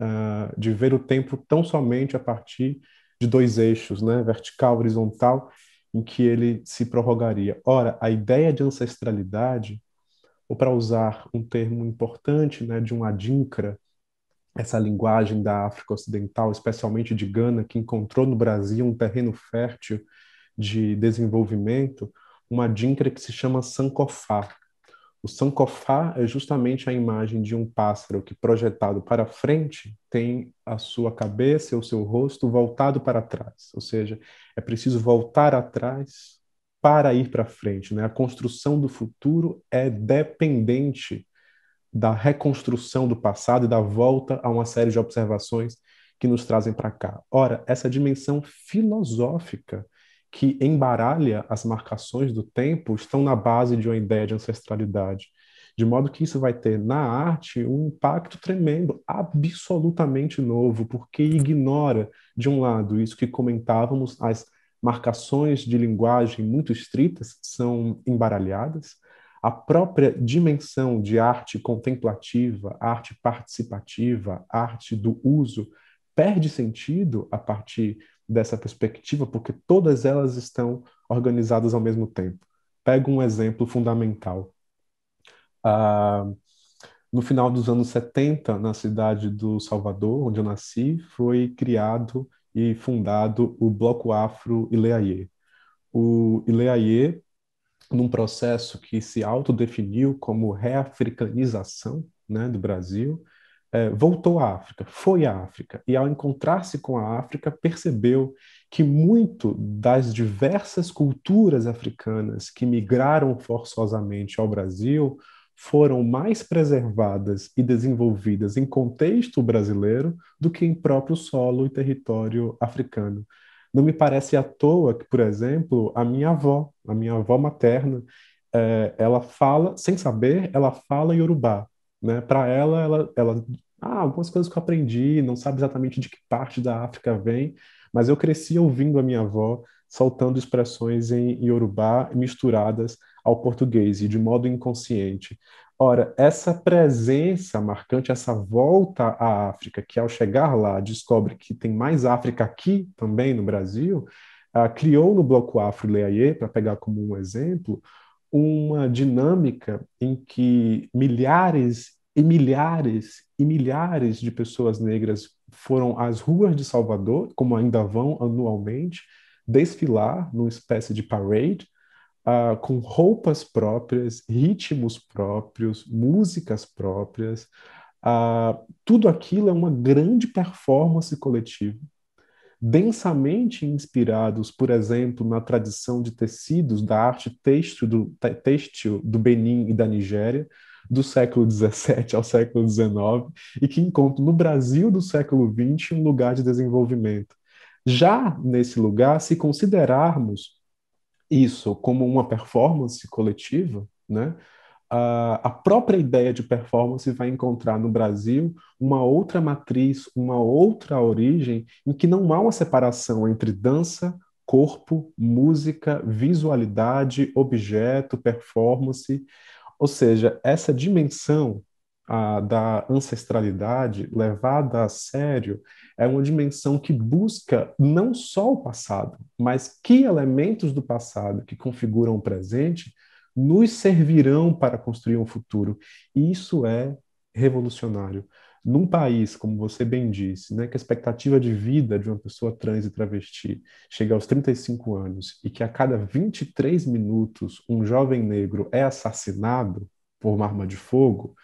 uh, de ver o tempo tão somente a partir de dois eixos, né, vertical, horizontal, em que ele se prorrogaria. Ora, a ideia de ancestralidade ou para usar um termo importante né, de um adinkra, essa linguagem da África Ocidental, especialmente de Gana, que encontrou no Brasil um terreno fértil de desenvolvimento, uma adinkra que se chama Sankofá. O Sankofá é justamente a imagem de um pássaro que, projetado para frente, tem a sua cabeça e o seu rosto voltado para trás. Ou seja, é preciso voltar atrás para ir para frente. Né? A construção do futuro é dependente da reconstrução do passado e da volta a uma série de observações que nos trazem para cá. Ora, essa dimensão filosófica que embaralha as marcações do tempo estão na base de uma ideia de ancestralidade. De modo que isso vai ter na arte um impacto tremendo, absolutamente novo, porque ignora, de um lado, isso que comentávamos, as marcações de linguagem muito estritas são embaralhadas, a própria dimensão de arte contemplativa, arte participativa, arte do uso, perde sentido a partir dessa perspectiva, porque todas elas estão organizadas ao mesmo tempo. Pego um exemplo fundamental. Uh, no final dos anos 70, na cidade do Salvador, onde eu nasci, foi criado e fundado o Bloco Afro Ileaie. O Ileaie, num processo que se autodefiniu como reafricanização né, do Brasil, é, voltou à África, foi à África, e ao encontrar-se com a África, percebeu que muito das diversas culturas africanas que migraram forçosamente ao Brasil foram mais preservadas e desenvolvidas em contexto brasileiro do que em próprio solo e território africano. Não me parece à toa que, por exemplo, a minha avó, a minha avó materna, é, ela fala, sem saber, ela fala iorubá. Né? Para ela, ela, ela, ah, algumas coisas que eu aprendi, não sabe exatamente de que parte da África vem, mas eu cresci ouvindo a minha avó soltando expressões em iorubá misturadas ao português e de modo inconsciente. Ora, essa presença marcante, essa volta à África, que ao chegar lá descobre que tem mais África aqui também no Brasil, ah, criou no Bloco Afro Leaie, para pegar como um exemplo, uma dinâmica em que milhares e milhares e milhares de pessoas negras foram às ruas de Salvador, como ainda vão anualmente, desfilar numa espécie de parade uh, com roupas próprias, ritmos próprios, músicas próprias. Uh, tudo aquilo é uma grande performance coletiva, densamente inspirados, por exemplo, na tradição de tecidos da arte têxtil do, têxtil do Benin e da Nigéria, do século XVII ao século XIX e que encontram no Brasil do século XX um lugar de desenvolvimento. Já nesse lugar, se considerarmos isso como uma performance coletiva, né? a própria ideia de performance vai encontrar no Brasil uma outra matriz, uma outra origem, em que não há uma separação entre dança, corpo, música, visualidade, objeto, performance. Ou seja, essa dimensão a, da ancestralidade levada a sério é uma dimensão que busca não só o passado, mas que elementos do passado que configuram o presente nos servirão para construir um futuro. E isso é revolucionário. Num país, como você bem disse, né, que a expectativa de vida de uma pessoa trans e travesti chega aos 35 anos e que a cada 23 minutos um jovem negro é assassinado, por arma de fogo,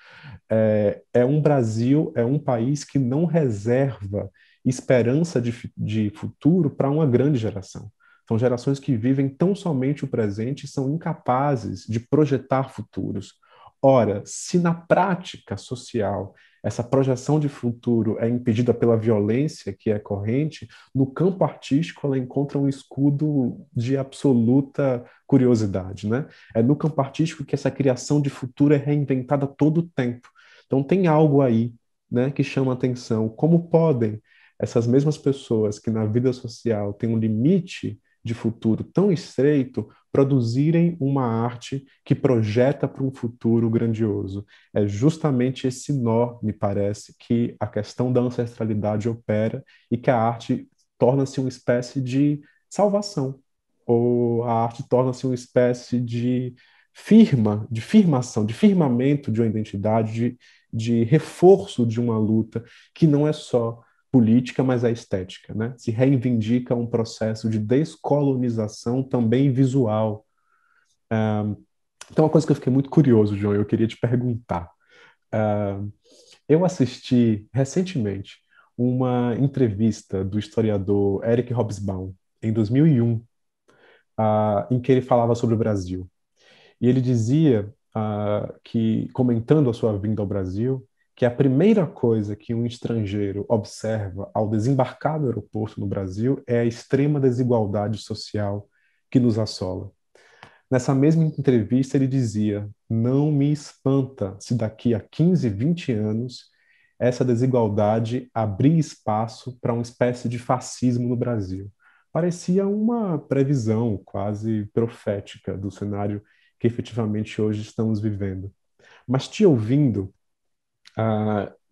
é, é, um Brasil, é um país que não reserva esperança de, de futuro para uma grande geração. São gerações que vivem tão somente o presente e são incapazes de projetar futuros. Ora, se na prática social essa projeção de futuro é impedida pela violência que é corrente, no campo artístico ela encontra um escudo de absoluta curiosidade, né? É no campo artístico que essa criação de futuro é reinventada todo o tempo. Então tem algo aí, né, que chama atenção. Como podem essas mesmas pessoas que na vida social têm um limite de futuro tão estreito produzirem uma arte que projeta para um futuro grandioso. É justamente esse nó, me parece, que a questão da ancestralidade opera e que a arte torna-se uma espécie de salvação, ou a arte torna-se uma espécie de firma, de firmação, de firmamento de uma identidade, de, de reforço de uma luta que não é só política, mas a estética. Né? Se reivindica um processo de descolonização também visual. Uh, então, uma coisa que eu fiquei muito curioso, João, eu queria te perguntar. Uh, eu assisti recentemente uma entrevista do historiador Eric Hobsbawm, em 2001, uh, ah, em que ele falava sobre o Brasil. E ele dizia, ah, que comentando a sua vinda ao Brasil, que é a primeira coisa que um estrangeiro observa ao desembarcar do aeroporto no Brasil é a extrema desigualdade social que nos assola. Nessa mesma entrevista, ele dizia: Não me espanta se daqui a 15, 20 anos essa desigualdade abrir espaço para uma espécie de fascismo no Brasil. Parecia uma previsão quase profética do cenário que efetivamente hoje estamos vivendo. Mas te ouvindo,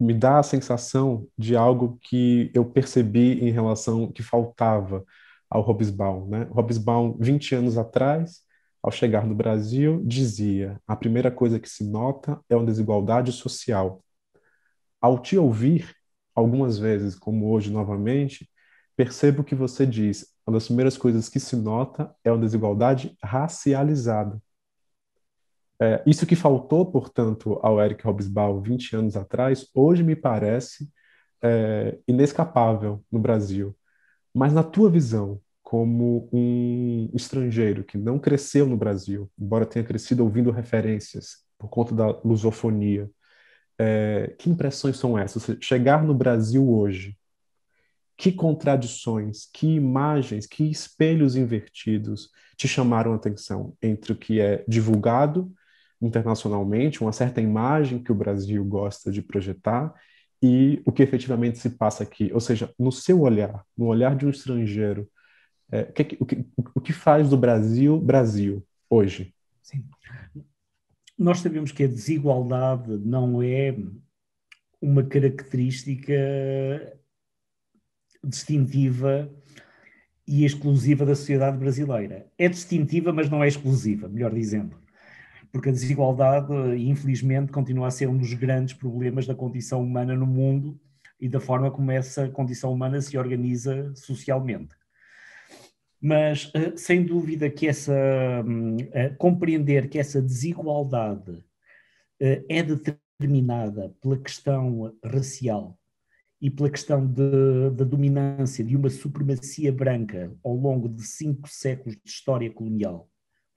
me dá a sensação de algo que eu percebi em relação que faltava ao Hobsbawm. Né? Hobsbawm, 20 anos atrás, ao chegar no Brasil, dizia: a primeira coisa que se nota é uma desigualdade social. Ao te ouvir, algumas vezes, como hoje novamente, percebo que você diz: uma das primeiras coisas que se nota é uma desigualdade racializada. É, isso que faltou, portanto, ao Eric Hobsbawm 20 anos atrás, hoje me parece é, inescapável no Brasil. Mas na tua visão, como um estrangeiro que não cresceu no Brasil, embora tenha crescido ouvindo referências por conta da lusofonia, é, que impressões são essas? Chegar no Brasil hoje, que contradições, que imagens, que espelhos invertidos te chamaram a atenção entre o que é divulgado internacionalmente, uma certa imagem que o Brasil gosta de projetar e o que efetivamente se passa aqui. Ou seja, no seu olhar, no olhar de um estrangeiro, é, o, é que, o, que, o que faz do Brasil Brasil hoje? Sim. Nós sabemos que a desigualdade não é uma característica distintiva e exclusiva da sociedade brasileira. É distintiva, mas não é exclusiva, melhor dizendo porque a desigualdade, infelizmente, continua a ser um dos grandes problemas da condição humana no mundo e da forma como essa condição humana se organiza socialmente. Mas, eh, sem dúvida, que essa, hum, eh, compreender que essa desigualdade eh, é determinada pela questão racial e pela questão da dominância de uma supremacia branca ao longo de cinco séculos de história colonial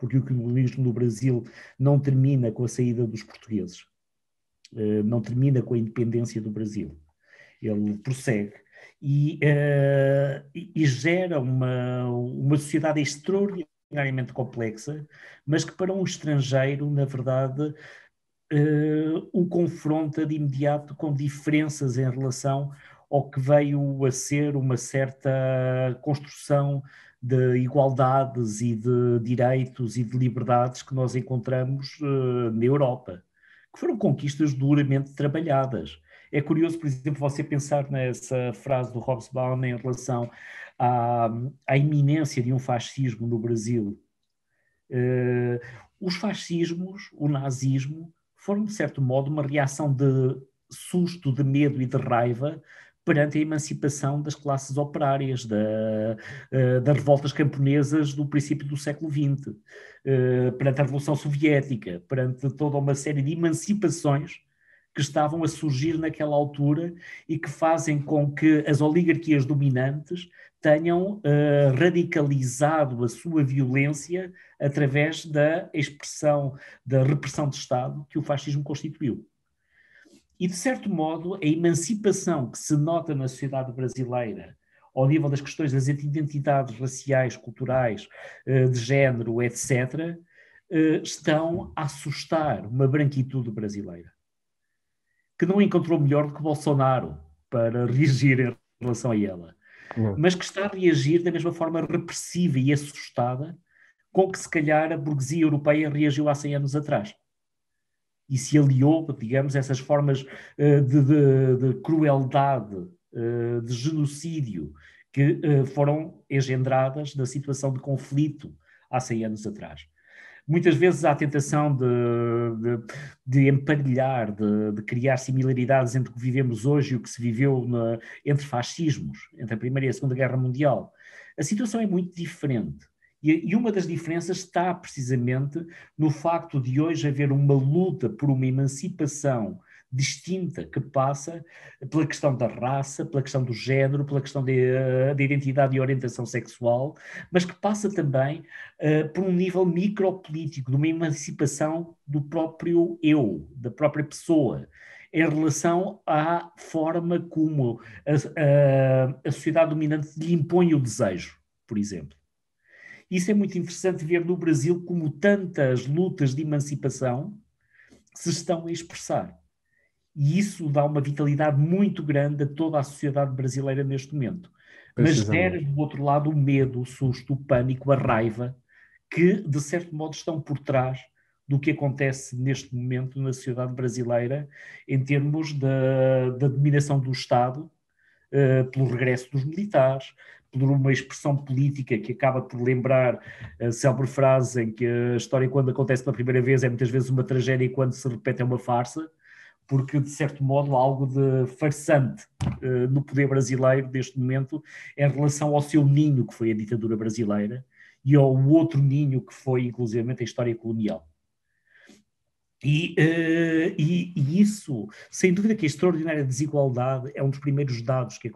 porque o colonialismo no Brasil não termina com a saída dos portugueses, eh, não termina com a independência do Brasil. Ele prossegue eh, e, e gera uma, uma sociedade extraordinariamente complexa, mas que para um estrangeiro, na verdade, eh, o confronta de imediato com diferenças em relação ao que veio a ser uma certa construção de igualdades e de direitos e de liberdades que nós encontramos uh, na Europa, que foram conquistas duramente trabalhadas. É curioso, por exemplo, você pensar nessa frase do Hobsbawm em relação à, à iminência de um fascismo no Brasil. Uh, os fascismos, o nazismo, foram, de certo modo, uma reação de susto, de medo e de raiva perante a emancipação das classes operárias, da, uh, das revoltas camponesas do princípio do século XX, uh, eh, perante a Revolução Soviética, perante toda uma série de emancipações que estavam a surgir naquela altura e que fazem com que as oligarquias dominantes tenham uh, radicalizado a sua violência através da expressão da repressão de Estado que o fascismo constituiu. E, de certo modo, a emancipação que se nota na sociedade brasileira, ao nível das questões das identidades raciais, culturais, eh, de género, etc., eh, estão a assustar uma branquitude brasileira, que não encontrou melhor do que Bolsonaro para reagir em relação a ela, hum. mas que está a reagir da mesma forma repressiva e assustada com que, se calhar, a burguesia europeia reagiu há 100 anos atrás e se aliou, digamos, essas formas eh, de, de, de crueldade, eh, de genocídio que eh, foram engendradas na situação de conflito há 100 anos atrás. Muitas vezes há a tentação de, de, de emparelhar, de, de, criar similaridades entre o que vivemos hoje e o que se viveu na, entre fascismos, entre a Primeira e a Segunda Guerra Mundial. A situação é muito diferente. E, uma das diferenças está precisamente no facto de hoje haver uma luta por uma emancipação distinta que passa pela questão da raça, pela questão do género, pela questão eh, da identidade e orientação sexual, mas que passa também uh, por um nível micropolítico, de uma emancipação do próprio eu, da própria pessoa em relação à forma como a, a, a, sociedade dominante lhe impõe o desejo, por exemplo. Isso é muito interessante ver no Brasil como tantas lutas de emancipação se estão a expressar. E isso dá uma vitalidade muito grande a toda a sociedade brasileira neste momento. Mas gera, do outro lado, o medo, o susto, o pânico, a raiva, que, de certo modo, estão por trás do que acontece neste momento na sociedade brasileira em termos da, da dominação do Estado uh, pelo regresso dos militares, por uma expressão política que acaba por lembrar a célebre frase em que a história, quando acontece pela primeira vez, é muitas vezes uma tragédia e quando se repete é uma farsa, porque de certo modo há algo de farsante uh, no poder brasileiro neste momento em relação ao seu ninho, que foi a ditadura brasileira, e ao outro ninho que foi, inclusivamente, a história colonial. E, eh, e, e, isso, sem dúvida que a extraordinária desigualdade é um dos primeiros dados que, é,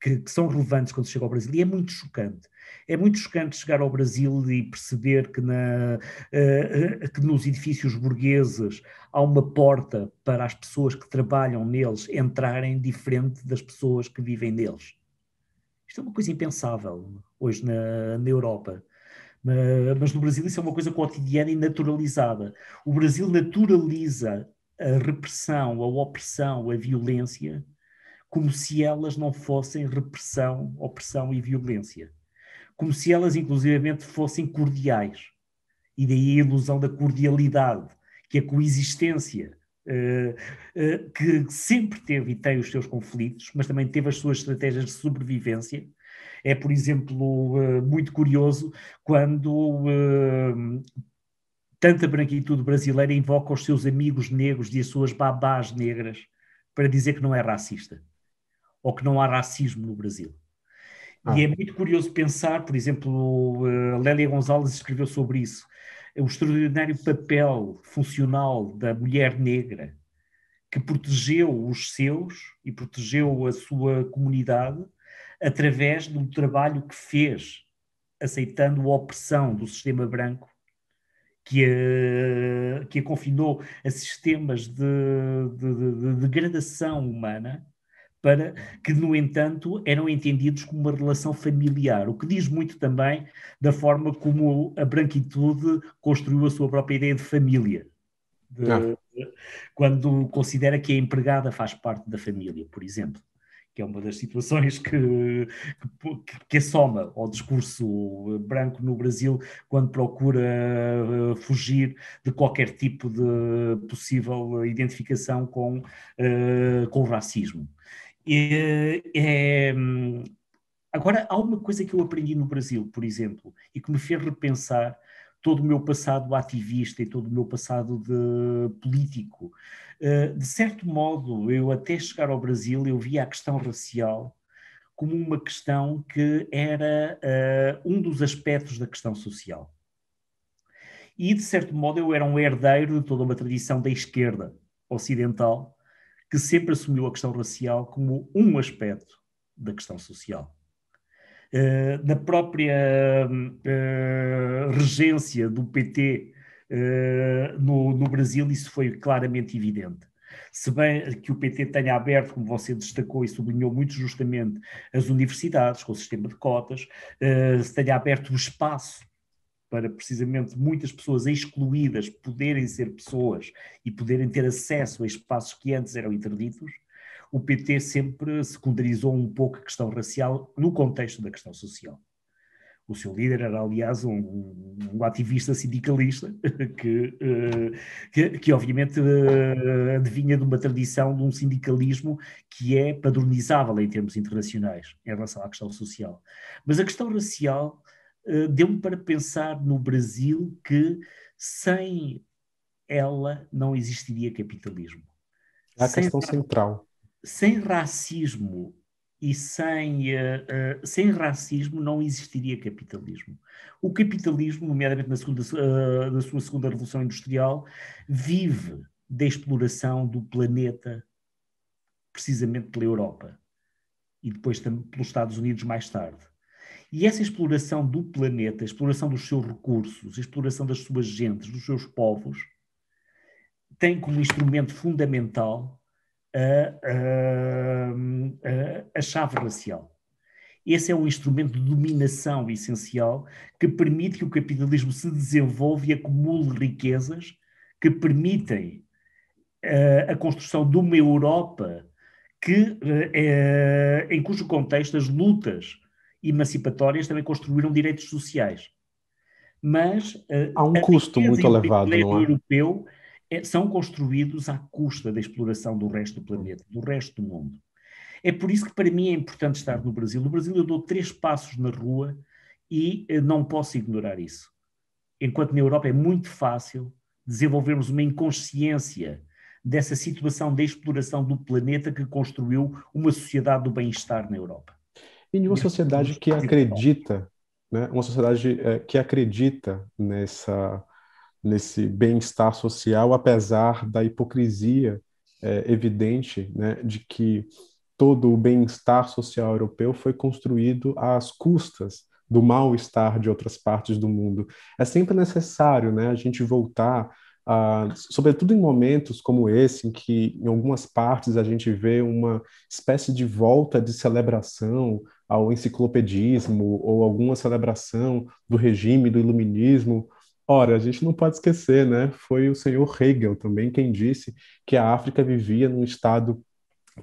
que, que, são relevantes quando se chega ao Brasil e é muito chocante. É muito chocante chegar ao Brasil e perceber que, na, eh, eh, que nos edifícios burgueses há uma porta para as pessoas que trabalham neles entrarem diferente das pessoas que vivem neles. Isto é uma coisa impensável hoje na, na Europa. Eh, mas no Brasil isso é uma coisa cotidiana e naturalizada. O Brasil naturaliza a repressão, a opressão, a violência, como se elas não fossem repressão, opressão e violência. Como se elas, inclusivamente, fossem cordiais. E daí a ilusão da cordialidade, que é a coexistência, eh, eh, que sempre teve e tem os seus conflitos, mas também teve as suas estratégias de sobrevivência, é, por exemplo, eh, muito curioso quando eh, tanta branquitude brasileira invoca os seus amigos negros e as suas babás negras para dizer que não é racista ou que não há racismo no Brasil. Ah. E é muito curioso pensar, por exemplo, eh, Lélia Gonzalez escreveu sobre isso, o extraordinário papel funcional da mulher negra que protegeu os seus e protegeu a sua comunidade através do trabalho que fez, aceitando a opressão do sistema branco que a, eh, que a confinou a sistemas de, de, de, de, degradação humana, para que, no entanto, eram entendidos como uma relação familiar, o que diz muito também da forma como a branquitude construiu a sua própria ideia de família. Ah. Quando considera que a empregada faz parte da família, por exemplo que é uma das situações que, que, que assoma ao discurso branco no Brasil quando procura eh, fugir de qualquer tipo de possível identificação com, eh, com o racismo. E, eh, é, hum, agora, há uma coisa que eu aprendi no Brasil, por exemplo, e que me fez repensar todo o meu passado ativista e todo o meu passado de político. Eh, de certo modo, eu até chegar ao Brasil, eu via a questão racial como uma questão que era eh, um dos aspectos da questão social. E, de certo modo, eu era um herdeiro de toda uma tradição da esquerda ocidental que sempre assumiu a questão racial como um aspecto da questão social. Eh, na própria eh, regência do PT eh, no, no Brasil, isso foi claramente evidente se bem que o PT tenha aberto, como você destacou e sublinhou muito justamente, as universidades com o sistema de cotas, se tenha aberto o espaço para precisamente muitas pessoas excluídas poderem ser pessoas e poderem ter acesso a espaços que antes eram interditos, o PT sempre secundarizou um pouco a questão racial no contexto da questão social. O seu líder era, aliás, um, um ativista sindicalista que, eh, que, que, obviamente, eh, adivinha de uma tradição de um sindicalismo que é padronizável em termos internacionais em relação à questão social. Mas a questão racial eh, deu-me para pensar no Brasil que sem ela não existiria capitalismo. É a questão sem... central sem racismo e sem, uh, uh, sem racismo não existiria capitalismo. O capitalismo, nomeadamente na, segunda, uh, na sua segunda revolução industrial, vive da exploração do planeta, precisamente pela Europa e depois também pelos Estados Unidos mais tarde. E essa exploração do planeta, a exploração dos seus recursos, a exploração das suas gentes, dos seus povos, tem como instrumento fundamental a, a, a chave racial. Esse é um instrumento de dominação essencial que permite que o capitalismo se desenvolva e acumule riquezas que permitem eh, a construção de uma Europa que, eh, eh, em cujo contexto as lutas emancipatórias também construíram direitos sociais. Mas há um custo muito elevado. O é? europeu é? É, são construídos à custa da exploração do resto do planeta, do resto do mundo. É por isso que para mim é importante estar no Brasil. No Brasil eu dou três passos na rua e eh, não posso ignorar isso. Enquanto na Europa é muito fácil desenvolvermos uma inconsciência dessa situação da exploração do planeta que construiu uma sociedade do bem-estar na Europa. E uma é sociedade que acredita, né, uma sociedade eh, que acredita nessa nesse bem-estar social, apesar da hipocrisia é, evidente né, de que todo o bem-estar social europeu foi construído às custas do mal-estar de outras partes do mundo. É sempre necessário né, a gente voltar, sobretudo em momentos como esse, em que em algumas partes a gente vê uma espécie de volta de celebração ao enciclopedismo ou alguma celebração do regime do iluminismo Ora, a gente não pode esquecer, né? Foi o senhor Hegel também quem disse que a África vivia num estado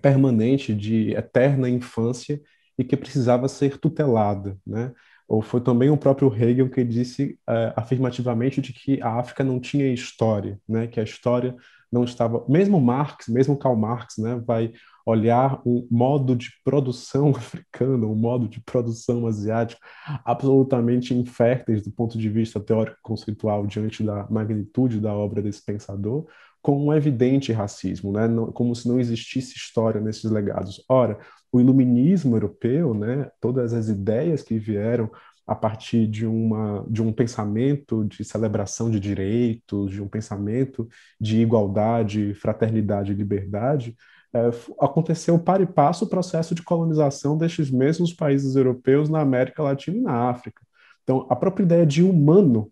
permanente de eterna infância e que precisava ser tutelada, né? Ou foi também o próprio Hegel que disse uh, afirmativamente de que a África não tinha história, né? Que a história não estava. Mesmo Marx, mesmo Karl Marx, né? Vai olhar um modo de produção africano, um modo de produção asiático absolutamente inférteis do ponto de vista teórico-conceitual diante da magnitude da obra desse pensador, com um evidente racismo, né? como se não existisse história nesses legados. Ora, o iluminismo europeu, né? todas as ideias que vieram a partir de, uma, de um pensamento de celebração de direitos, de um pensamento de igualdade, fraternidade e liberdade, é, aconteceu para e passo o processo de colonização destes mesmos países europeus na América Latina e na África. Então, a própria ideia de humano,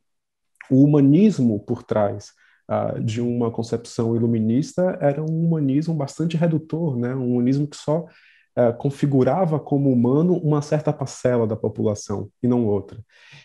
o humanismo por trás uh, de uma concepção iluminista era um humanismo bastante redutor, né? um humanismo que só uh, configurava como humano uma certa parcela da população e não outra.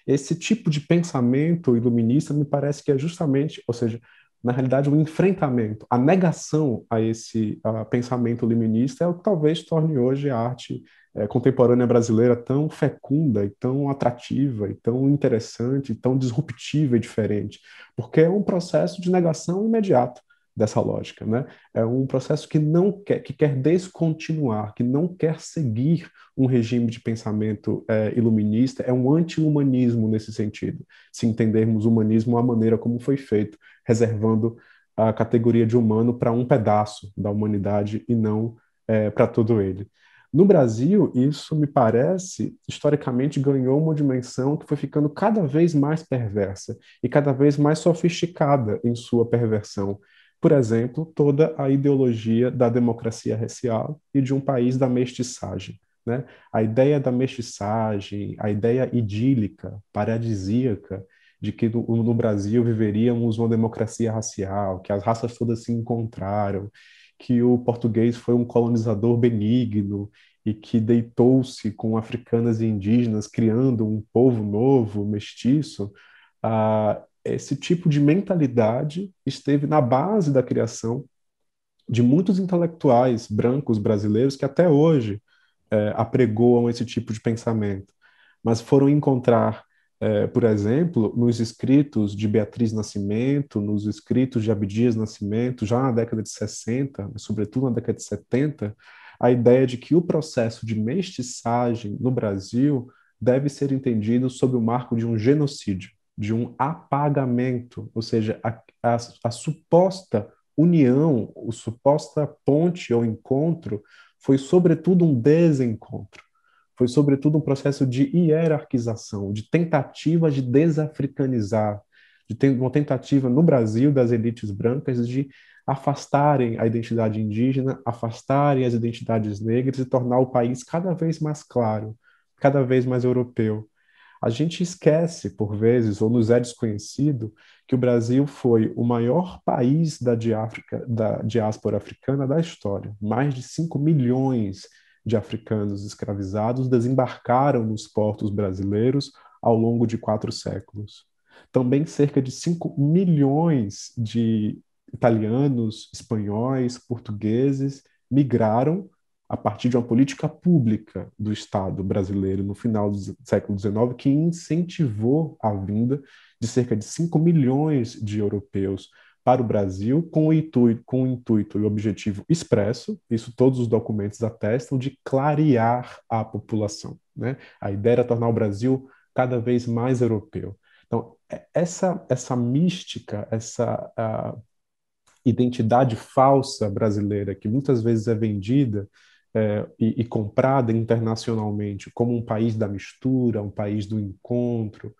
Esse tipo de pensamento iluminista me parece que é justamente, ou seja, na realidade, o enfrentamento, a negação a esse a pensamento iluminista é o que talvez torne hoje a arte é, contemporânea brasileira tão fecunda, e tão atrativa, e tão interessante, e tão disruptiva e diferente, porque é um processo de negação imediata dessa lógica, né? É um processo que não quer, que quer descontinuar, que não quer seguir um regime de pensamento é, iluminista, é um anti-humanismo nesse sentido, se entendermos o humanismo à maneira como foi feito reservando a categoria de humano para um pedaço da humanidade e não é, para todo ele. No Brasil, isso me parece, historicamente, ganhou uma dimensão que foi ficando cada vez mais perversa e cada vez mais sofisticada em sua perversão. Por exemplo, toda a ideologia da democracia racial e de um país da mestiçagem. Né? A ideia da mestiçagem, a ideia idílica, paradisíaca, de que no, no Brasil viveríamos uma democracia racial, que as raças todas se encontraram, que o português foi um colonizador benigno e que deitou-se com africanas e indígenas, criando um povo novo, mestiço, ah, esse tipo de mentalidade esteve na base da criação de muitos intelectuais brancos brasileiros que até hoje eh, apregoam esse tipo de pensamento, mas foram encontrar é, por exemplo, nos escritos de Beatriz Nascimento, nos escritos de Abdias Nascimento, já na década de 60, sobretudo na década de 70, a ideia de que o processo de mestiçagem no Brasil deve ser entendido sob o marco de um genocídio, de um apagamento, ou seja, a, a, a suposta união, a suposta ponte ou encontro foi, sobretudo, um desencontro foi sobretudo um processo de hierarquização, de tentativa de desafricanizar, de uma tentativa no Brasil das elites brancas de afastarem a identidade indígena, afastarem as identidades negras e tornar o país cada vez mais claro, cada vez mais europeu. A gente esquece, por vezes, ou nos é desconhecido, que o Brasil foi o maior país da, diáfrica, da diáspora africana da história. Mais de 5 milhões de de africanos escravizados desembarcaram nos portos brasileiros ao longo de quatro séculos. Também cerca de 5 milhões de italianos, espanhóis, portugueses migraram a partir de uma política pública do Estado brasileiro no final do século XIX, que incentivou a vinda de cerca de 5 milhões de europeus para o Brasil com o intuito, com o intuito e o objetivo expresso, isso todos os documentos atestam, de clarear a população. Né? A ideia era tornar o Brasil cada vez mais europeu. Então, é, essa, essa mística, essa identidade falsa brasileira, que muitas vezes é vendida é, e, e comprada internacionalmente como um país da mistura, um país do encontro,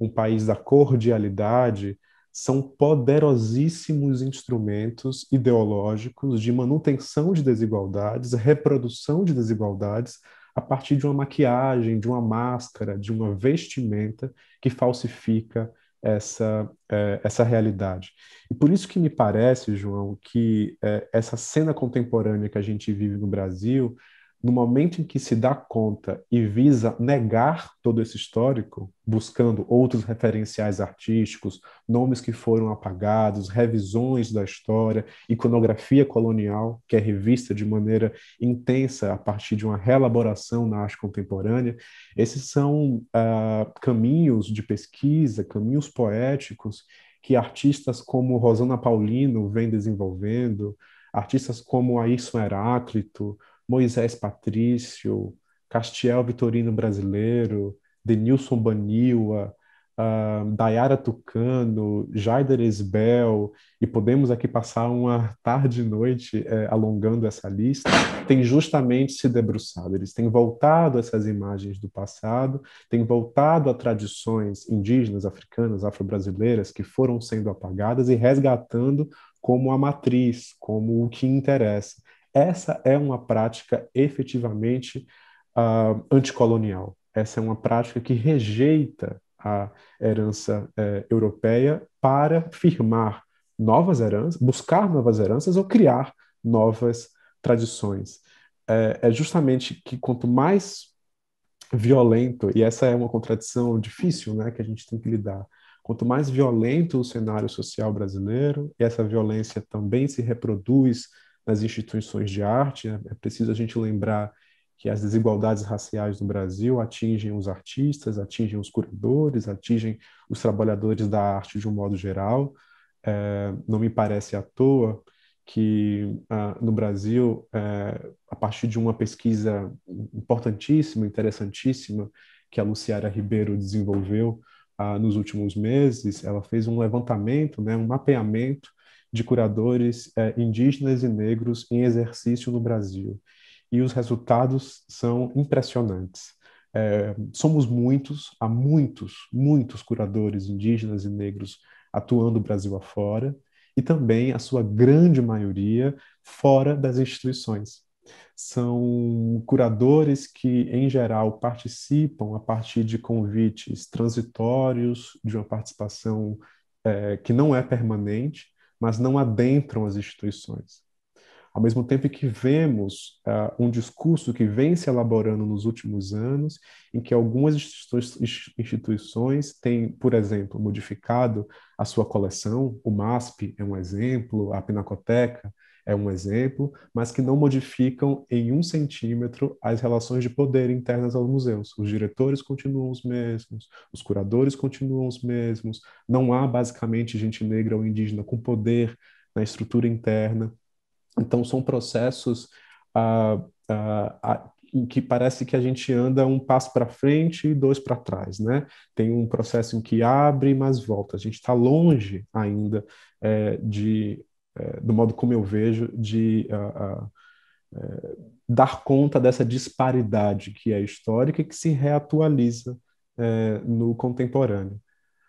um país da cordialidade, são poderosíssimos instrumentos ideológicos de manutenção de desigualdades, reprodução de desigualdades, a partir de uma maquiagem, de uma máscara, de uma vestimenta que falsifica essa, é, essa realidade. E por isso que me parece, João, que é, essa cena contemporânea que a gente vive no Brasil no momento em que se dá conta e visa negar todo esse histórico, buscando outros referenciais artísticos, nomes que foram apagados, revisões da história, iconografia colonial, que é revista de maneira intensa a partir de uma reelaboração na arte contemporânea, esses são uh, caminhos de pesquisa, caminhos poéticos que artistas como Rosana Paulino vem desenvolvendo, artistas como Ayrson Heráclito, Moisés Patrício, Castiel Vitorino Brasileiro, Denilson Baniwa, uh, Dayara Tucano, Jaider Esbel, e podemos aqui passar uma tarde e noite eh, alongando essa lista, tem justamente se debruçado. Eles têm voltado a essas imagens do passado, têm voltado a tradições indígenas, africanas, afro-brasileiras que foram sendo apagadas e resgatando como a matriz, como o que interessa. Essa é uma prática efetivamente uh, anticolonial. Essa é uma prática que rejeita a herança é, europeia para firmar novas heranças, buscar novas heranças ou criar novas tradições. É, é, justamente que quanto mais violento, e essa é uma contradição difícil né, que a gente tem que lidar, quanto mais violento o cenário social brasileiro, e essa violência também se reproduz nas instituições de arte. Né? É preciso a gente lembrar que as desigualdades raciais no Brasil atingem os artistas, atingem os curadores, atingem os trabalhadores da arte de um modo geral. É, não me parece à toa que ah, no Brasil, é, a partir de uma pesquisa importantíssima, interessantíssima, que a Luciara Ribeiro desenvolveu ah, nos últimos meses, ela fez um levantamento, né, um mapeamento de curadores é, indígenas e negros em exercício no Brasil. E os resultados são impressionantes. É, somos muitos, há muitos, muitos curadores indígenas e negros atuando o Brasil afora, e também a sua grande maioria fora das instituições. São curadores que, em geral, participam a partir de convites transitórios, de uma participação é, que não é permanente, mas não adentram as instituições. Ao mesmo tempo que vemos uh, um discurso que vem se elaborando nos últimos anos, em que algumas instituições têm, por exemplo, modificado a sua coleção, o MASP é um exemplo, a Pinacoteca, é um exemplo, mas que não modificam em um centímetro as relações de poder internas aos museus. Os diretores continuam os mesmos, os curadores continuam os mesmos, não há basicamente gente negra ou indígena com poder na estrutura interna. Então, são processos ah, ah, ah, em que parece que a gente anda um passo para frente e dois para trás, né? Tem um processo em que abre, mas volta. A gente está longe ainda é, de é, do modo como eu vejo, de a, a, é, dar conta dessa disparidade que é histórica e que se reatualiza é, no contemporâneo.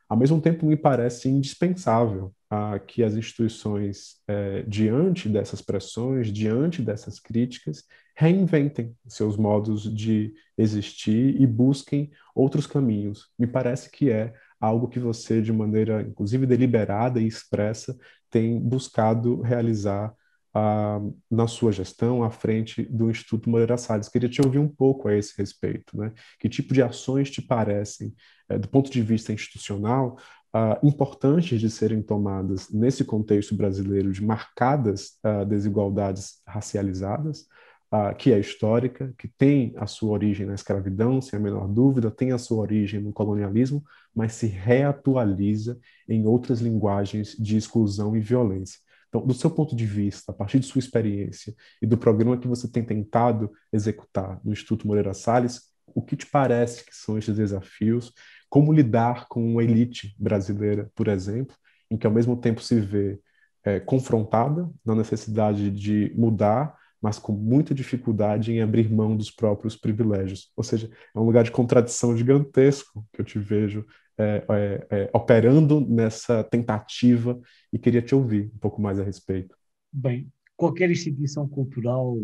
Ao mesmo tempo, me parece indispensável a, que as instituições, é, diante dessas pressões, diante dessas críticas, reinventem seus modos de existir e busquem outros caminhos. Me parece que é algo que você, de maneira inclusive deliberada e expressa, tem buscado realizar ah, na sua gestão à frente do Instituto Moreira Salles. Queria te ouvir um pouco a esse respeito. Né? Que tipo de ações te parecem, eh, do ponto de vista institucional, ah, importantes de serem tomadas nesse contexto brasileiro de marcadas ah, desigualdades racializadas? ah, que é histórica, que tem a sua origem na escravidão, sem a menor dúvida, tem a sua origem no colonialismo, mas se reatualiza em outras linguagens de exclusão e violência. Então, do seu ponto de vista, a partir de sua experiência e do programa que você tem tentado executar no Instituto Moreira Salles, o que te parece que são estes desafios? Como lidar com uma elite brasileira, por exemplo, em que ao mesmo tempo se vê é, confrontada na necessidade de mudar mas com muita dificuldade em abrir mão dos próprios privilégios. Ou seja, é um lugar de contradição gigantesco que eu te vejo é, é, é operando nessa tentativa e queria te ouvir um pouco mais a respeito. Bem, qualquer instituição cultural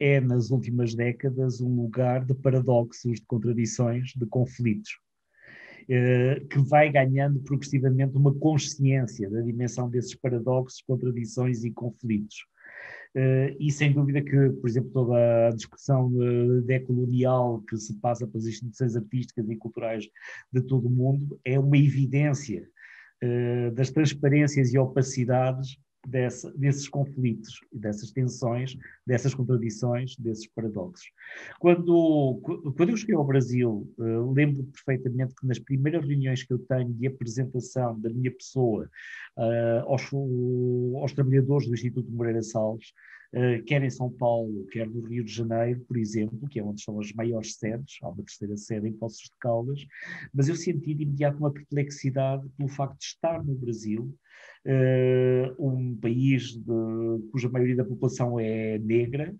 eh, é, nas últimas décadas, um lugar de paradoxos, de contradições, de conflitos, eh, que vai ganhando progressivamente uma consciência da dimensão desses paradoxos, contradições e conflitos. Eh, e sem dúvida que, por exemplo, toda a discussão eh, decolonial que se passa pelas instituições artísticas e culturais de todo o mundo é uma evidência eh, das transparências e opacidades dessa, desses conflitos, dessas tensões, dessas contradições, desses paradoxos. Quando, quando eu cheguei ao Brasil, uh, eh, lembro perfeitamente que nas primeiras reuniões que eu tenho de apresentação da minha pessoa uh, aos, aos trabalhadores do Instituto Moreira Salles, eh, quer em São Paulo, quer no Rio de Janeiro, por exemplo, que é onde são as maiores sedes, há uma terceira sede em Poços de Caldas, mas eu senti de imediato uma perplexidade pelo facto de estar no Brasil, eh, um país de, cuja maioria da população é negra,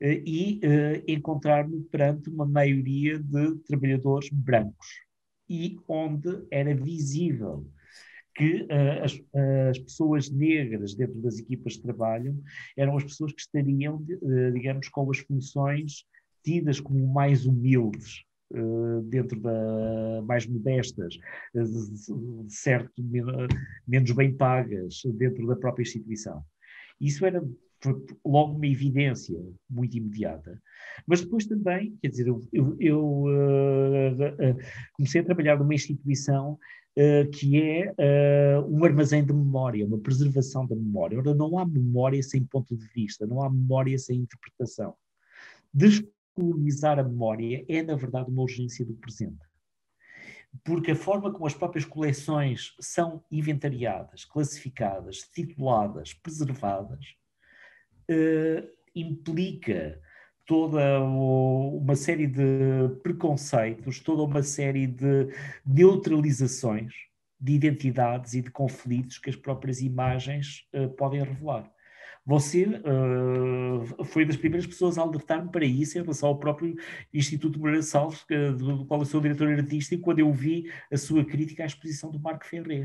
eh, e encontrar-me perante uma maioria de trabalhadores brancos, e onde era visível que uh, as, as, pessoas negras dentro das equipas de trabalham eram as pessoas que estariam, uh, digamos, com as funções tidas como mais humildes. Uh, dentro da mais modestas, certo menos bem pagas dentro da própria instituição. Isso era foi logo uma evidência muito imediata. Mas depois também, quer dizer, eu, eu, eu uh, uh, comecei a trabalhar numa instituição uh, que é um armazém de memória, uma preservação da memória. Ora, não há memória sem ponto de vista, não há memória sem interpretação. Descolonizar a memória é, na verdade, uma urgência do presente porque a forma como as próprias coleções são inventariadas, classificadas, tituladas, preservadas, uh, implica toda uma série de preconceitos, toda uma série de neutralizações de identidades e de conflitos que as próprias imagens uh, podem revelar. Você uh, foi das primeiras pessoas a alertar-me para isso em relação ao próprio Instituto Moreira Salves, do qual eu sou diretor artístico, quando eu vi a sua crítica à exposição do Marco Ferreira.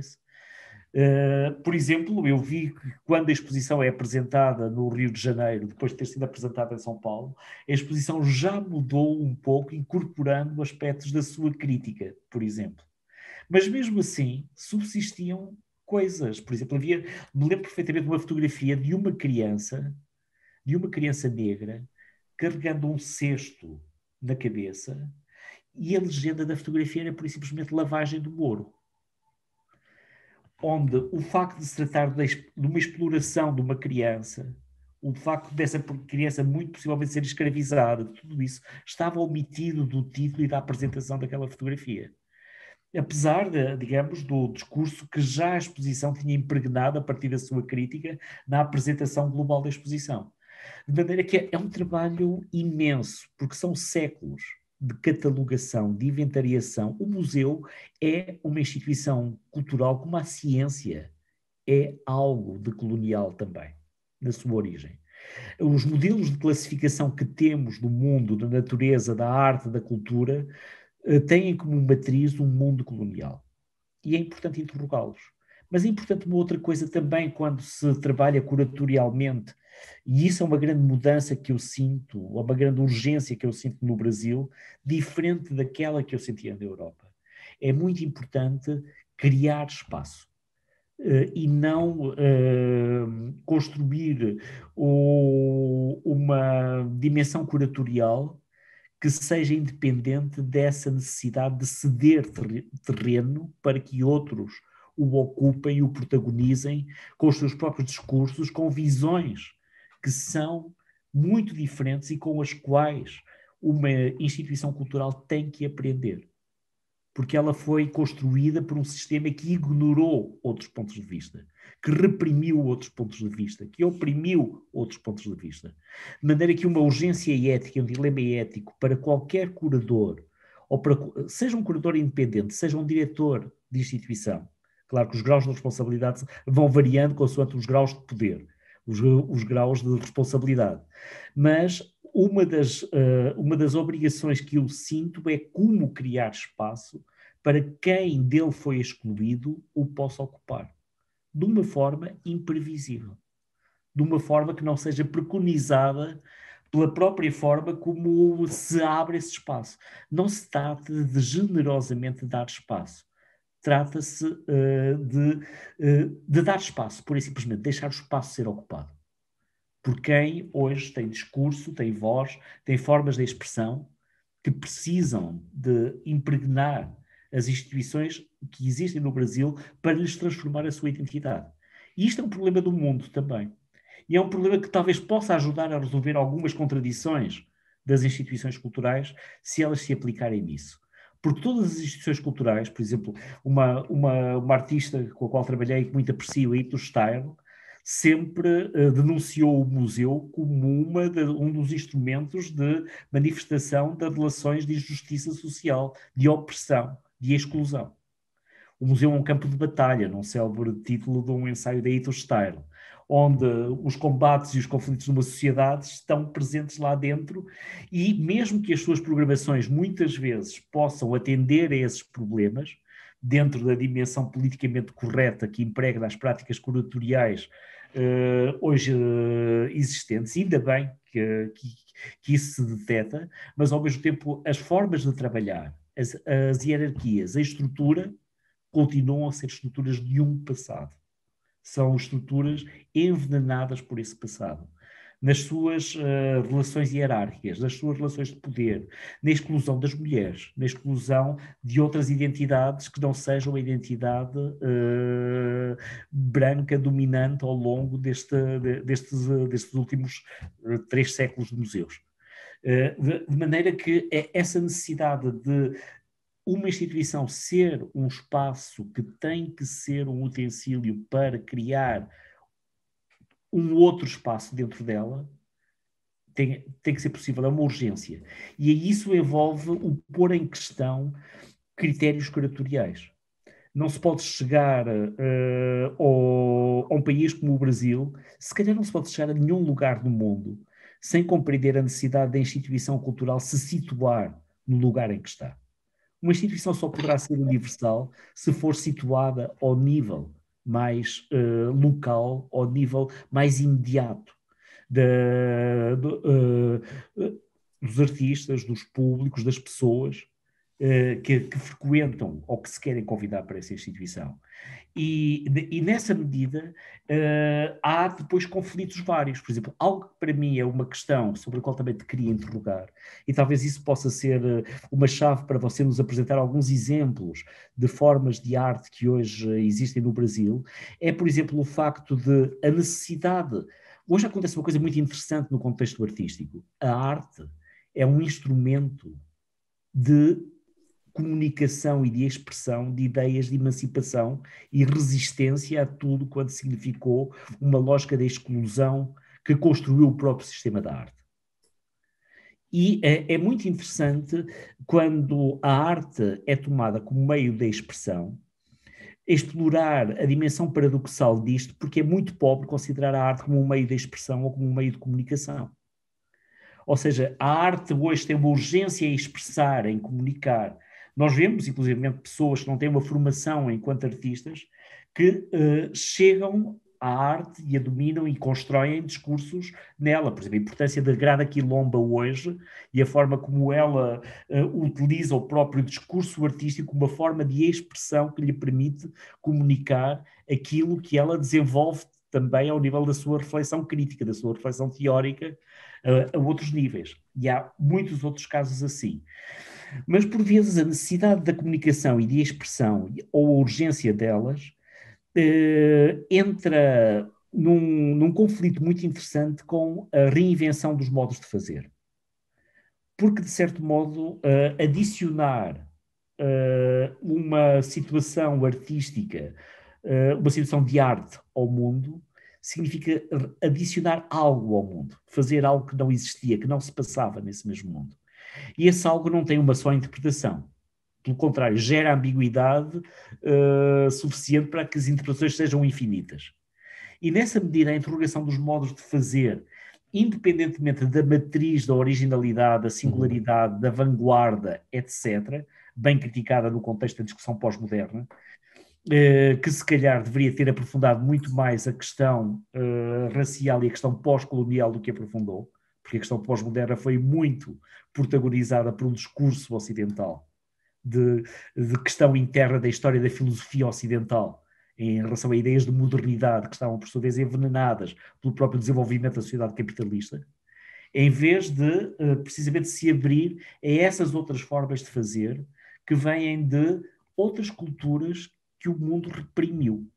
Eh, por exemplo, eu vi que quando a exposição é apresentada no Rio de Janeiro, depois de ter sido apresentada em São Paulo, a exposição já mudou um pouco, incorporando aspectos da sua crítica, por exemplo. Mas mesmo assim, subsistiam coisas. Por exemplo, havia, me lembro perfeitamente de uma fotografia de uma criança, de uma criança negra, carregando um cesto na cabeça, e a legenda da fotografia era por simplesmente lavagem do ouro onde o facto de se tratar de uma exploração de uma criança, o facto dessa criança muito possivelmente ser escravizada, tudo isso estava omitido do título e da apresentação daquela fotografia. Apesar, de, digamos, do discurso que já a exposição tinha impregnado a partir da sua crítica na apresentação global da exposição. De maneira que é, é um trabalho imenso, porque são séculos de catalogação, de inventariação. O museu é uma instituição cultural como a ciência é algo de colonial também, na sua origem. Os modelos de classificação que temos do mundo, da natureza, da arte, da cultura, eh, têm como matriz um mundo colonial. E é importante interrogá-los. Mas é importante uma outra coisa também quando se trabalha curatorialmente e isso é uma grande mudança que eu sinto, uma grande urgência que eu sinto no Brasil, diferente daquela que eu sentia na Europa. É muito importante criar espaço. Uh, e não uh, construir o, uma dimensão curatorial que seja independente dessa necessidade de ceder terreno para que outros o ocupem, o protagonizem com os seus próprios discursos, com visões que são muito diferentes e com as quais uma instituição cultural tem que aprender. Porque ela foi construída por um sistema que ignorou outros pontos de vista, que reprimiu outros pontos de vista, que oprimiu outros pontos de vista. De maneira que uma urgência ética, um dilema ético para qualquer curador, ou para, seja um curador independente, seja um diretor de instituição, claro que os graus de responsabilidade vão variando consoante os graus de poder, os, os graus de responsabilidade. Mas uma das, uh, uma das obrigações que eu sinto é como criar espaço para quem dele foi excluído o possa ocupar, de uma forma imprevisível, de uma forma que não seja preconizada pela própria forma como se abre esse espaço. Não se trata de generosamente dar espaço, trata-se uh, de, uh, de, dar espaço, por e simplesmente, deixar o espaço ser ocupado. Por quem hoje tem discurso, tem voz, tem formas de expressão que precisam de impregnar as instituições que existem no Brasil para lhes transformar a sua identidade. E isto é um problema do mundo também. E é um problema que talvez possa ajudar a resolver algumas contradições das instituições culturais se elas se aplicarem nisso porque todas as instituições culturais, por exemplo, uma, uma, uma artista com a qual trabalhei e que muito aprecio, a Ito Stein, sempre uh, denunciou o museu como uma de, um dos instrumentos de manifestação de relações de injustiça social, de opressão, de exclusão. O museu é um campo de batalha, num célebre título de um ensaio da Ito Stein onde os combates e os conflitos de uma sociedade estão presentes lá dentro, e mesmo que as suas programações muitas vezes possam atender a esses problemas, dentro da dimensão politicamente correta que impregna as práticas curatoriais uh, hoje uh, existentes, ainda bem que, que, que, isso se deteta, mas ao mesmo tempo as formas de trabalhar, as, as hierarquias, a estrutura continuam a ser estruturas de um passado. São estruturas envenenadas por esse passado. Nas suas uh, relações hierárquicas, nas suas relações de poder, na exclusão das mulheres, na exclusão de outras identidades que não sejam a identidade uh, branca dominante ao longo deste, destes, destes últimos eh, três séculos de museus. De maneira que é essa necessidade de uma instituição ser um espaço que tem que ser um utensílio para criar um outro espaço dentro dela, tem, tem que ser possível, é uma urgência. E isso envolve o pôr em questão critérios curatoriais. Não se pode chegar uh, ao, a um país como o Brasil, se calhar não se pode chegar a nenhum lugar do mundo sem compreender a necessidade da instituição cultural se situar no lugar em que está. Uma instituição só poderá ser universal se for situada ao nível mais uh, local, ao nível mais imediato de, de, uh, eh, dos artistas, dos públicos, das pessoas eh, que, que, frequentam ou que se querem convidar para essa instituição. E, e nessa medida uh, há depois conflitos vários. Por exemplo, algo que para mim é uma questão sobre a qual também te queria interrogar, e talvez isso possa ser eh, uma chave para você nos apresentar alguns exemplos de formas de arte que hoje existem no Brasil, é, por exemplo, o facto de a necessidade. Hoje acontece uma coisa muito interessante no contexto artístico. A arte é um instrumento de comunicação e de expressão de ideias de emancipação e resistência a tudo quanto significou uma lógica de exclusão que construiu o próprio sistema da arte. E é, é, muito interessante quando a arte é tomada como meio de expressão, explorar a dimensão paradoxal disto, porque é muito pobre considerar a arte como um meio de expressão ou como um meio de comunicação. Ou seja, a arte hoje tem uma urgência em expressar, em comunicar, nós vemos, inclusive, pessoas que não têm uma formação enquanto artistas que uh, chegam à arte e a dominam e constroem discursos nela. Por exemplo, a importância da grada quilomba hoje e a forma como ela uh, utiliza o próprio discurso artístico como uma forma de expressão que lhe permite comunicar aquilo que ela desenvolve também ao nível da sua reflexão crítica, da sua reflexão teórica uh, a outros níveis. E há muitos outros casos assim. Mas por vezes a necessidade da comunicação e de expressão ou a urgência delas eh, entra num, num conflito muito interessante com a reinvenção dos modos de fazer. Porque, de certo modo, eh, adicionar eh, uma situação artística, uma situação de arte ao mundo, significa adicionar algo ao mundo, fazer algo que não existia, que não se passava nesse mesmo mundo. E esse algo não tem uma só interpretação. Pelo contrário, gera ambiguidade uh, suficiente para que as interpretações sejam infinitas. E nessa medida, a interrogação dos modos de fazer, independentemente da matriz da originalidade, da singularidade, da vanguarda, etc., bem criticada no contexto da discussão pós-moderna, eh, que se calhar deveria ter aprofundado muito mais a questão eh, racial e a questão pós-colonial do que aprofundou, porque a questão pós-moderna foi muito protagonizada por um discurso ocidental, de, de questão interna da história da filosofia ocidental em relação a ideias de modernidade que estavam, por sua vez, envenenadas pelo próprio desenvolvimento da sociedade capitalista, em vez de eh, precisamente se abrir a essas outras formas de fazer que vêm de outras culturas que o mundo reprimiu,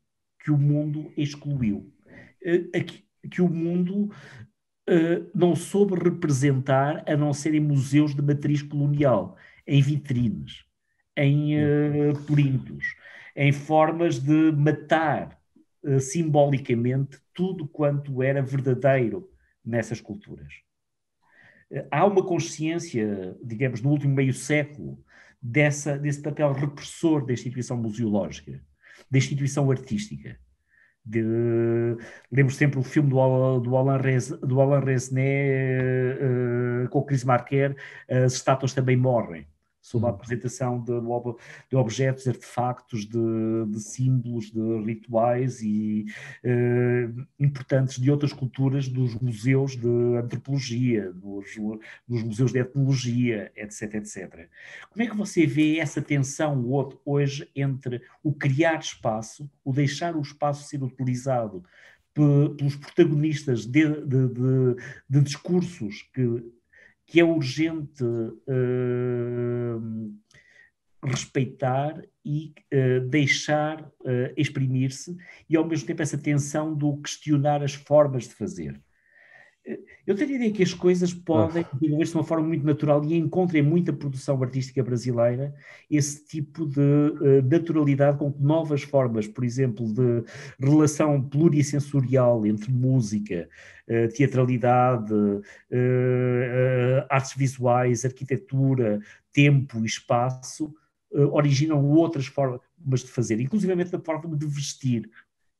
que o mundo excluiu, eh, que o mundo eh, não soube representar a não ser em museus de matriz colonial, em vitrines, em eh, uh, uhum. plintos, em formas de matar uh, simbolicamente tudo quanto era verdadeiro nessas culturas. Há uma consciência, digamos, no último meio século, dessa, desse papel repressor da instituição museológica, da instituição artística. De, lembro sempre o filme do, do Alain, Rez, do Alain Resnais uh, eh, eh, com o Chris Marker as estátuas também morrem sobre a uhum. apresentação de, de objetos, artefactos, de, de, símbolos, de rituais e eh, importantes de outras culturas, dos museus de antropologia, dos, dos, museus de etnologia, etc, etc. Como é que você vê essa tensão hoje entre o criar espaço, o deixar o espaço ser utilizado pelos protagonistas de, de, de, de discursos que que é urgente uh, respeitar e uh, deixar uh, exprimir-se, e ao mesmo tempo essa tensão do questionar as formas de fazer eu a ideia que as coisas podem ah. desenvolver-se de uma forma muito natural e encontrem muita produção artística brasileira esse tipo de uh, naturalidade com que novas formas, por exemplo, de relação plurissensorial entre música, uh, teatralidade, uh, artes visuais, arquitetura, tempo e espaço originam outras formas de fazer, inclusive da forma de vestir,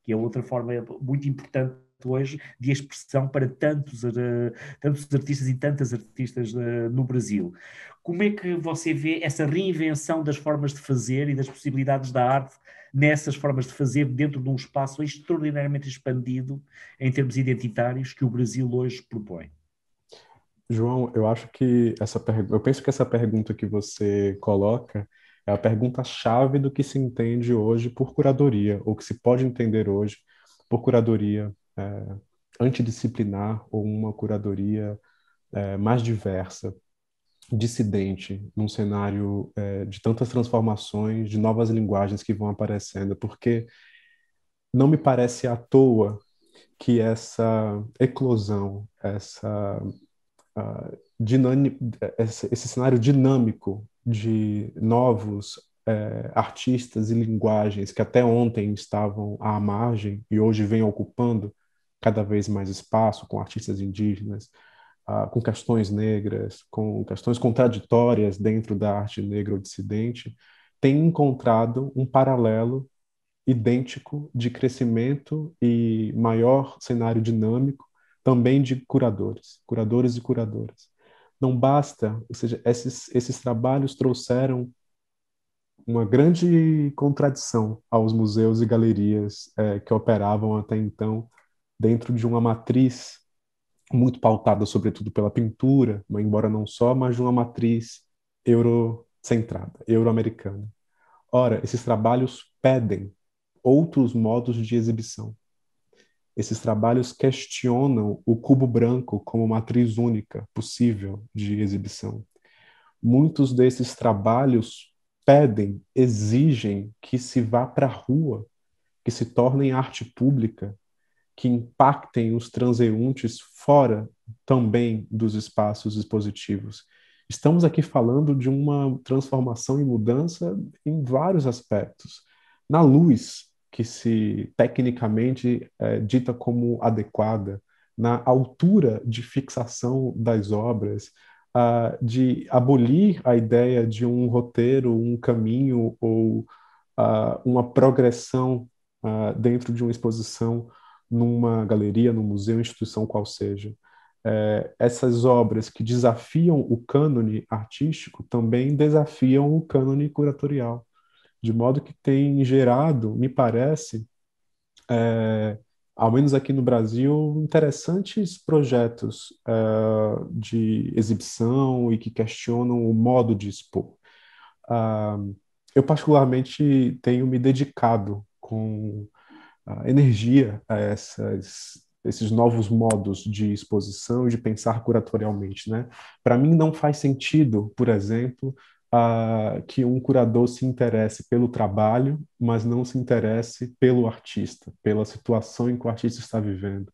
que é outra forma muito importante hoje de expressão para tantos, eh, tantos artistas e tantas artistas eh, no Brasil. Como é que você vê essa reinvenção das formas de fazer e das possibilidades da arte nessas formas de fazer dentro de um espaço extraordinariamente expandido em termos identitários que o Brasil hoje propõe? João, eu acho que essa pergunta, eu penso que essa pergunta que você coloca é a pergunta chave do que se entende hoje por curadoria, ou que se pode entender hoje por curadoria, é, antidisciplinar ou uma curadoria é, mais diversa, dissidente, num cenário é, de tantas transformações, de novas linguagens que vão aparecendo, porque não me parece à toa que essa eclosão, essa, uh, esse, esse, cenário dinâmico de novos é, artistas e linguagens que até ontem estavam à margem e hoje vêm ocupando cada vez mais espaço com artistas indígenas, uh, com questões negras, com questões contraditórias dentro da arte negra ou dissidente, tem encontrado um paralelo idêntico de crescimento e maior cenário dinâmico também de curadores, curadores e curadoras. Não basta, ou seja, esses, esses trabalhos trouxeram uma grande contradição aos museus e galerias é, que operavam até então dentro de uma matriz muito pautada, sobretudo, pela pintura, mas embora não só, mas de uma matriz eurocentrada, euro-americana. Ora, esses trabalhos pedem outros modos de exibição. Esses trabalhos questionam o cubo branco como matriz única possível de exibição. Muitos desses trabalhos pedem, exigem que se vá para a rua, que se tornem arte pública, que impactem os transeuntes fora também dos espaços expositivos. Estamos aqui falando de uma transformação e mudança em vários aspectos. Na luz, que se tecnicamente é dita como adequada, na altura de fixação das obras, uh, de abolir a ideia de um roteiro, um caminho ou uh, uma progressão uh, dentro de uma exposição numa galeria, num museu, instituição qual seja. É, essas obras que desafiam o cânone artístico também desafiam o cânone curatorial, de modo que tem gerado, me parece, é, ao menos aqui no Brasil, interessantes projetos é, de exibição e que questionam o modo de expor. Uh, eu, particularmente, tenho me dedicado com energia a essas, esses novos modos de exposição e de pensar curatorialmente. Né? Para mim, não faz sentido, por exemplo, uh, que um curador se interesse pelo trabalho, mas não se interesse pelo artista, pela situação em que o artista está vivendo.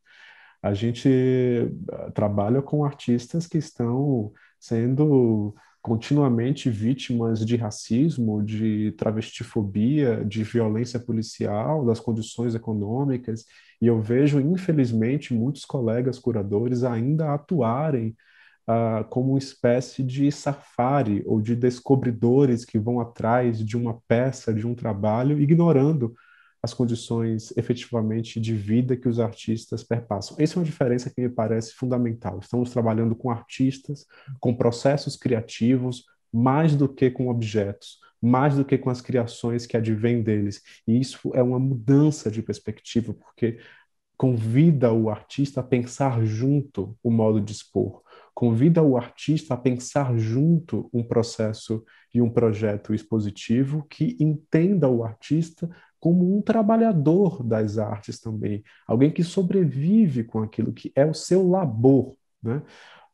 A gente eh, trabalha com artistas que estão sendo continuamente vítimas de racismo, de travestifobia, de violência policial, das condições econômicas, e eu vejo, infelizmente, muitos colegas curadores ainda atuarem ah, como uma espécie de safari ou de descobridores que vão atrás de uma peça, de um trabalho, ignorando as condições efetivamente de vida que os artistas perpassam. Essa é uma diferença que me parece fundamental. Estamos trabalhando com artistas, com processos criativos, mais do que com objetos, mais do que com as criações que advêm deles. E isso é uma mudança de perspectiva, porque convida o artista a pensar junto o modo de expor, convida o artista a pensar junto um processo e um projeto expositivo que entenda o artista como um trabalhador das artes também, alguém que sobrevive com aquilo que é o seu labor, né?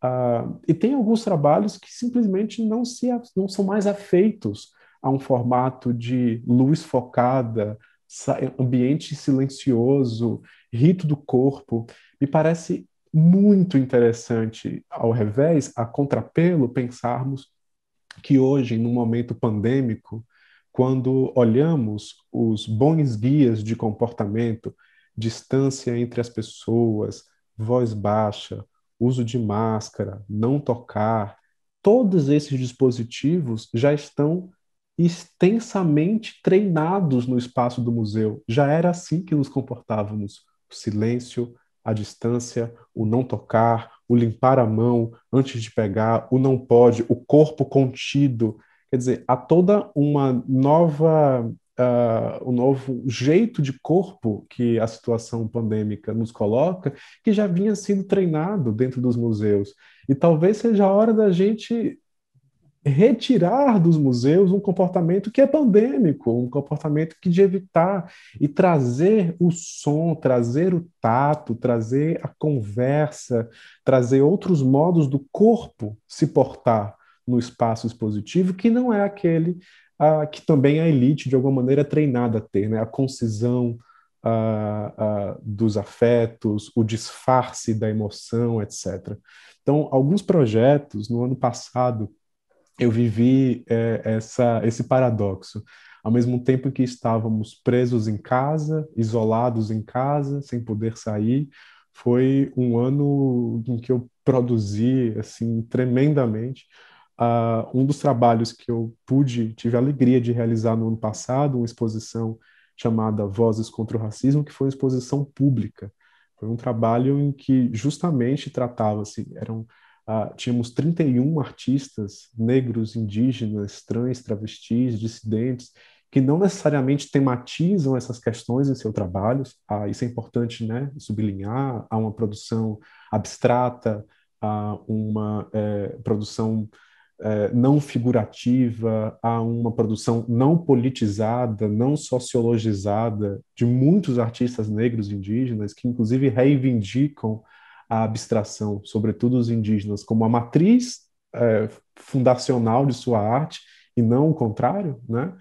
Ah, e tem alguns trabalhos que simplesmente não, se, não são mais afeitos a um formato de luz focada, ambiente silencioso, rito do corpo. Me parece muito interessante, ao revés, a contrapelo, pensarmos que hoje, num momento pandêmico, quando olhamos os bons guias de comportamento, distância entre as pessoas, voz baixa, uso de máscara, não tocar, todos esses dispositivos já estão extensamente treinados no espaço do museu. Já era assim que nos comportávamos: o silêncio, a distância, o não tocar, o limpar a mão antes de pegar, o não pode, o corpo contido. Quer dizer, há toda uma nova, uh, um novo jeito de corpo que a situação pandêmica nos coloca, que já vinha sendo treinado dentro dos museus. E talvez seja a hora da gente retirar dos museus um comportamento que é pandêmico, um comportamento que de evitar e trazer o som, trazer o tato, trazer a conversa, trazer outros modos do corpo se portar no espaço expositivo, que não é aquele que também a elite, de alguma maneira, é treinada a ter, né? a concisão dos afetos, o disfarce da emoção, etc. Então, alguns projetos, no ano passado, eu vivi é, essa, esse paradoxo. Ao mesmo tempo que estávamos presos em casa, isolados em casa, sem poder sair, foi um ano em que eu produzi assim tremendamente Uh, um dos trabalhos que eu pude, tive a alegria de realizar no ano passado, uma exposição chamada Vozes contra o Racismo, que foi uma exposição pública. Foi um trabalho em que justamente tratava-se, eram, uh, tínhamos 31 artistas negros, indígenas, trans, travestis, dissidentes, que não necessariamente tematizam essas questões em seu trabalho. Uh, ah, isso é importante né, sublinhar. Há uma produção abstrata, há uma eh, produção é, não figurativa, a uma produção não politizada, não sociologizada de muitos artistas negros indígenas que inclusive reivindicam a abstração, sobretudo os indígenas, como a matriz é, fundacional de sua arte e não o contrário, né?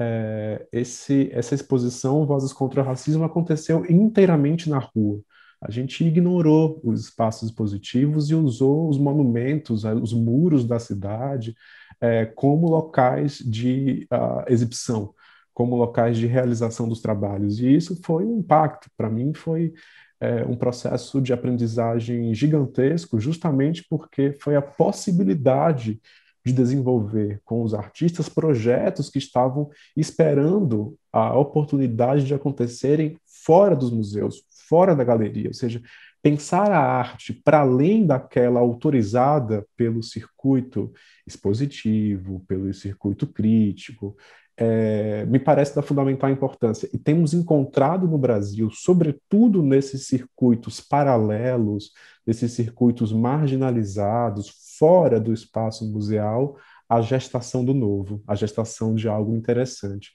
É, esse, essa exposição Vozes contra o Racismo aconteceu inteiramente na rua, a gente ignorou os espaços positivos e usou os monumentos, eh, os muros da cidade, é, como locais de uh, exibição, como locais de realização dos trabalhos. E isso foi um impacto. Para mim, foi é, um processo de aprendizagem gigantesco, justamente porque foi a possibilidade de desenvolver com os artistas projetos que estavam esperando a oportunidade de acontecerem fora dos museus, fora da galeria, ou seja, pensar a arte para além daquela autorizada pelo circuito expositivo, pelo circuito crítico, é, me parece da fundamental importância. E temos encontrado no Brasil, sobretudo nesses circuitos paralelos, nesses circuitos marginalizados, fora do espaço museal, a gestação do novo, a gestação de algo interessante.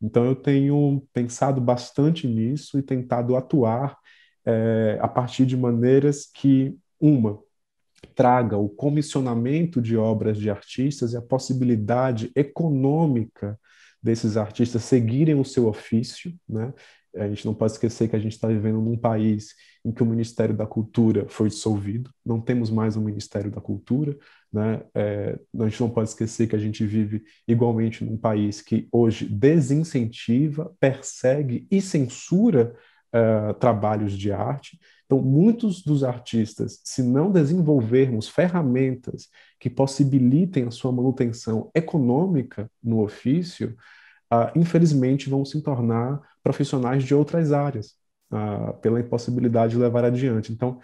Então, eu tenho pensado bastante nisso e tentado atuar é, a partir de maneiras que, uma, traga o comissionamento de obras de artistas e a possibilidade econômica desses artistas seguirem o seu ofício, né? A gente não pode esquecer que a gente está vivendo num país em que o Ministério da Cultura foi dissolvido, não temos mais um Ministério da Cultura, né? É, a gente não pode esquecer que a gente vive igualmente num país que hoje desincentiva, persegue e censura uh, trabalhos de arte. Então, muitos dos artistas, se não desenvolvermos ferramentas que possibilitem a sua manutenção econômica no ofício, ah, infelizmente vão se tornar profissionais de outras áreas, ah, pela impossibilidade de levar adiante. Então,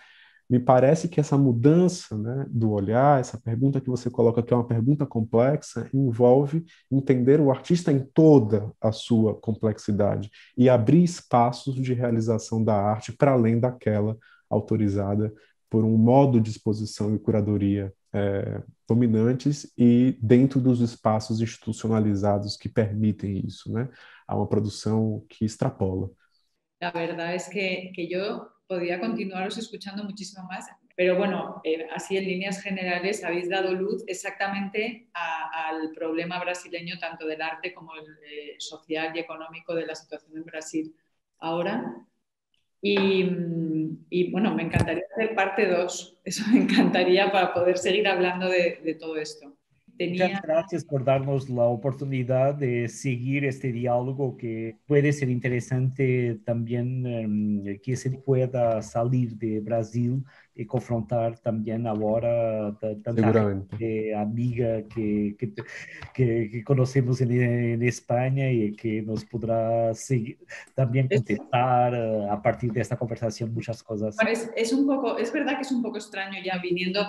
me parece que essa mudança né, do olhar, essa pergunta que você coloca, que é uma pergunta complexa, envolve entender o artista em toda a sua complexidade e abrir espaços de realização da arte para além daquela autorizada por um modo de exposição e curadoria é, dominantes e dentro dos espaços institucionalizados que permitem isso, né? Há uma produção que extrapola. La verdad es que, que yo continuar continuaros escuchando muchísimo más, pero bueno, eh, así en líneas generales habéis dado luz exactamente a, al problema brasileño, tanto del arte como el eh, social y económico de la situación en Brasil ahora. Y, mm, y bueno, me encantaría hacer parte 2, eso me encantaría para poder seguir hablando de, de todo esto. Muchas gracias por darnos la oportunidad de seguir este diálogo que puede ser interesante también em, que se pueda salir de Brasil y confrontar también ahora a gente amiga que, conocemos en, España y que nos podrá también contestar eh, a partir de esta conversación muchas cosas. es, un poco, es verdad que es un poco extraño ya viniendo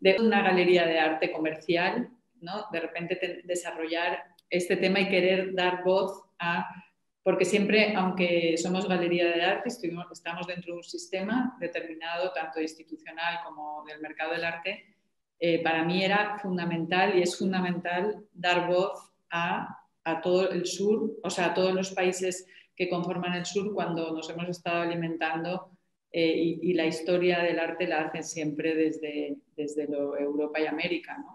de una galería de arte comercial de repente desarrollar este tema y querer dar voz a... Porque siempre, aunque somos galería de arte, estamos dentro de un sistema determinado, tanto institucional como del mercado del arte, eh, para mí era fundamental y es fundamental dar voz a, todo el sur, o sea, a todos los países que conforman el sur cuando nos hemos estado alimentando eh, y, la historia del arte la hacen siempre desde, desde Europa y América. ¿no?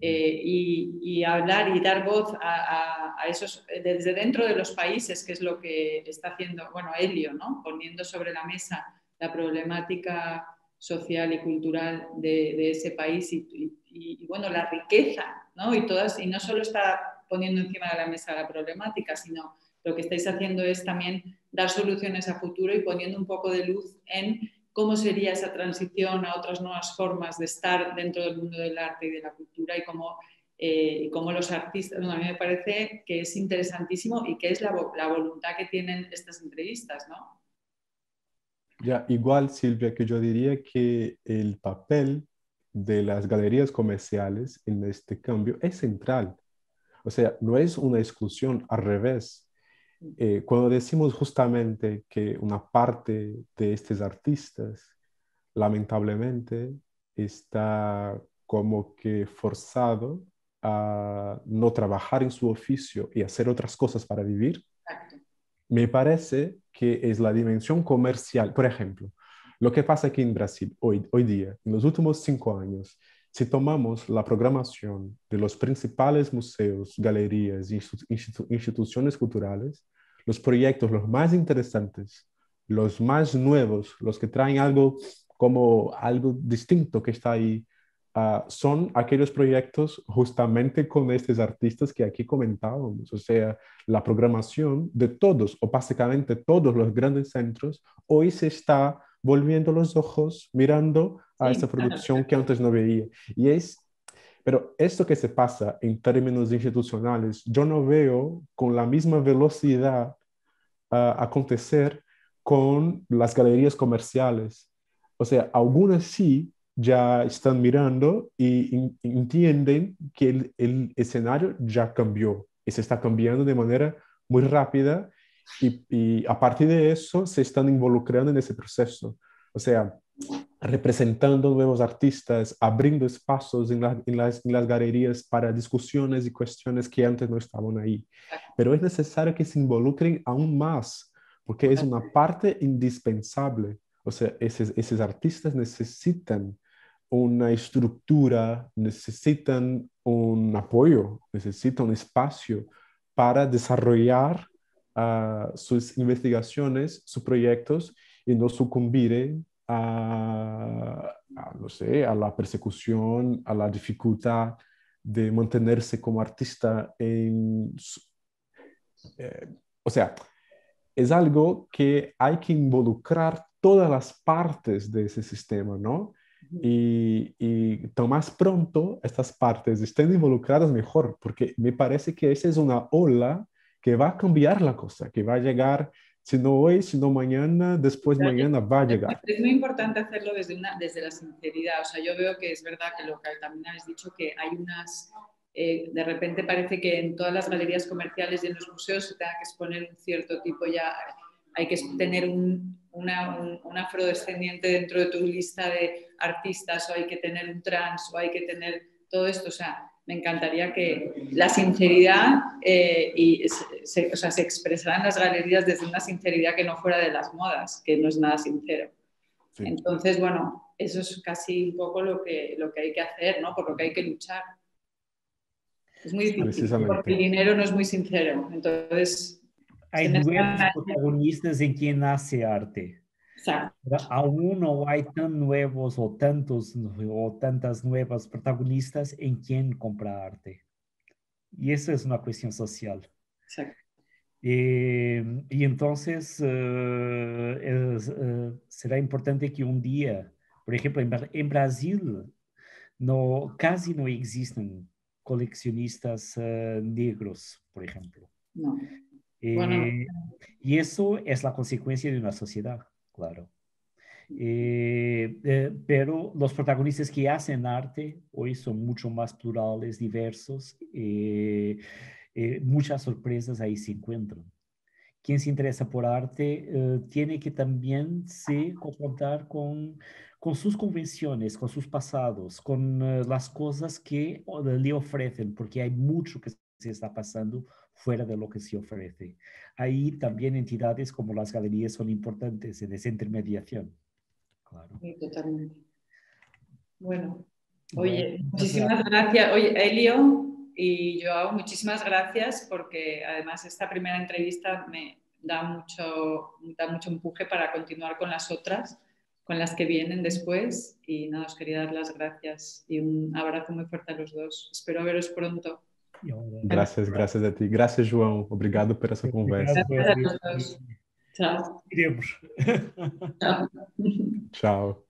Eh, y, hablar y dar voz a, esos, desde dentro de los países, que es lo que está haciendo, bueno, Helio, ¿no? poniendo sobre la mesa la problemática social y cultural de, ese país y, y, bueno, la riqueza, ¿no? Y, todas, y no solo está poniendo encima de la mesa la problemática, sino lo que estáis haciendo es también dar soluciones a futuro y poniendo un poco de luz en cómo sería esa transición a otras nuevas formas de estar dentro del mundo del arte y de la cultura y cómo, eh, cómo los artistas, a mí me parece que es interesantísimo y que es la, la voluntad que tienen estas entrevistas, ¿no? Ya, igual Silvia, que yo diría que el papel de las galerías comerciales en este cambio es central. O sea, no es una exclusión, al revés. Eh, cuando decimos justamente que una parte de estos artistas, lamentablemente, está como que forzado a no trabajar en su oficio y hacer otras cosas para vivir, me parece que es la dimensión comercial. Por ejemplo, lo que pasa aquí en Brasil hoy, hoy día, en los últimos cinco años, si tomamos la programación de los principales museos, galerías, y instituciones culturales, los proyectos, los más interesantes, los más nuevos, los que traen algo como algo distinto que está ahí, ah, son aquellos proyectos justamente con estos artistas que aquí comentábamos. O sea, la programación de todos o básicamente todos los grandes centros hoy se está volviendo los ojos, mirando a esta producción que antes no veía. Y es pero esto que se pasa en términos institucionales, yo no veo con la misma velocidad ah, acontecer con las galerías comerciales. O sea, algunas sí ya están mirando y entienden que el, escenario ya cambió y se está cambiando de manera muy rápida y, y, a partir de eso se están involucrando en ese proceso. O sea, representando nuevos artistas, abriendo espacios en, las, galerías para discusiones y cuestiones que antes no estaban ahí. Pero es necesario que se involucren aún más, porque es una parte indispensable. O sea, esos, artistas necesitan una estructura, necesitan un apoyo, necesitan un espacio para desarrollar ah, sus investigaciones, sus proyectos y no sucumbir a, no sé, a la persecución, a la dificultad de mantenerse como artista en... Eh, o sea, es algo que hay que involucrar todas las partes de ese sistema, ¿no? Y, y más pronto estas partes estén involucradas mejor, porque me parece que esa es una ola que va a cambiar la cosa, que va a llegar si no hoy, si no mañana, después mañana va a llegar. Es muy importante hacerlo desde, una, desde la sinceridad. O sea, yo veo que es verdad que lo que también has dicho, que hay unas... Eh, de repente parece que en todas las galerías comerciales y en los museos se tenga que exponer un cierto tipo ya... Hay que tener un, una, un afrodescendiente dentro de tu lista de artistas o hay que tener un trans o hay que tener todo esto. O sea, me encantaría que la sinceridad eh, y se, o sea, se expresara en las galerías desde una sinceridad que no fuera de las modas, que no es nada sincero. Entonces, bueno, eso es casi un poco lo que, lo que hay que hacer, ¿no? Por lo que hay que luchar. Es muy difícil, porque el dinero no es muy sincero. Entonces... Hay nuevos protagonistas en quien hace arte. Aún no hay tan nuevos o tantos o tantas nuevas protagonistas en quien arte. Y esa es una cuestión social. Em, y entonces eh, eh, será importante que un día, por ejemplo, en, Brasil no, casi no existen coleccionistas eh, negros, por ejemplo. No. Y eso es la consecuencia de una sociedad claro. Eh, eh, pero los protagonistas que hacen arte hoy son mucho más plurales, diversos, eh, muchas sorpresas ahí se encuentran. Quien se interesa por arte tiene que también se confrontar con, con sus convenciones, con sus pasados, con las cosas que le ofrecen, porque hay mucho que se está pasando fuera de lo que se ofrece. Ahí también entidades como las galerías son importantes en esa intermediación. Claro. totalmente. Bueno, oye, muchísimas gracias. Oye, Elio y Joao, muchísimas gracias porque además esta primera entrevista me da mucho, da mucho empuje para continuar con las otras, con las que vienen después. Y nada, os quería dar las gracias y un abrazo muy fuerte a los dos. Espero veros pronto. Graças, é. graças a ti. Graças, João. Obrigado por essa conversa. Obrigado, Tchau. Tchau. Tchau.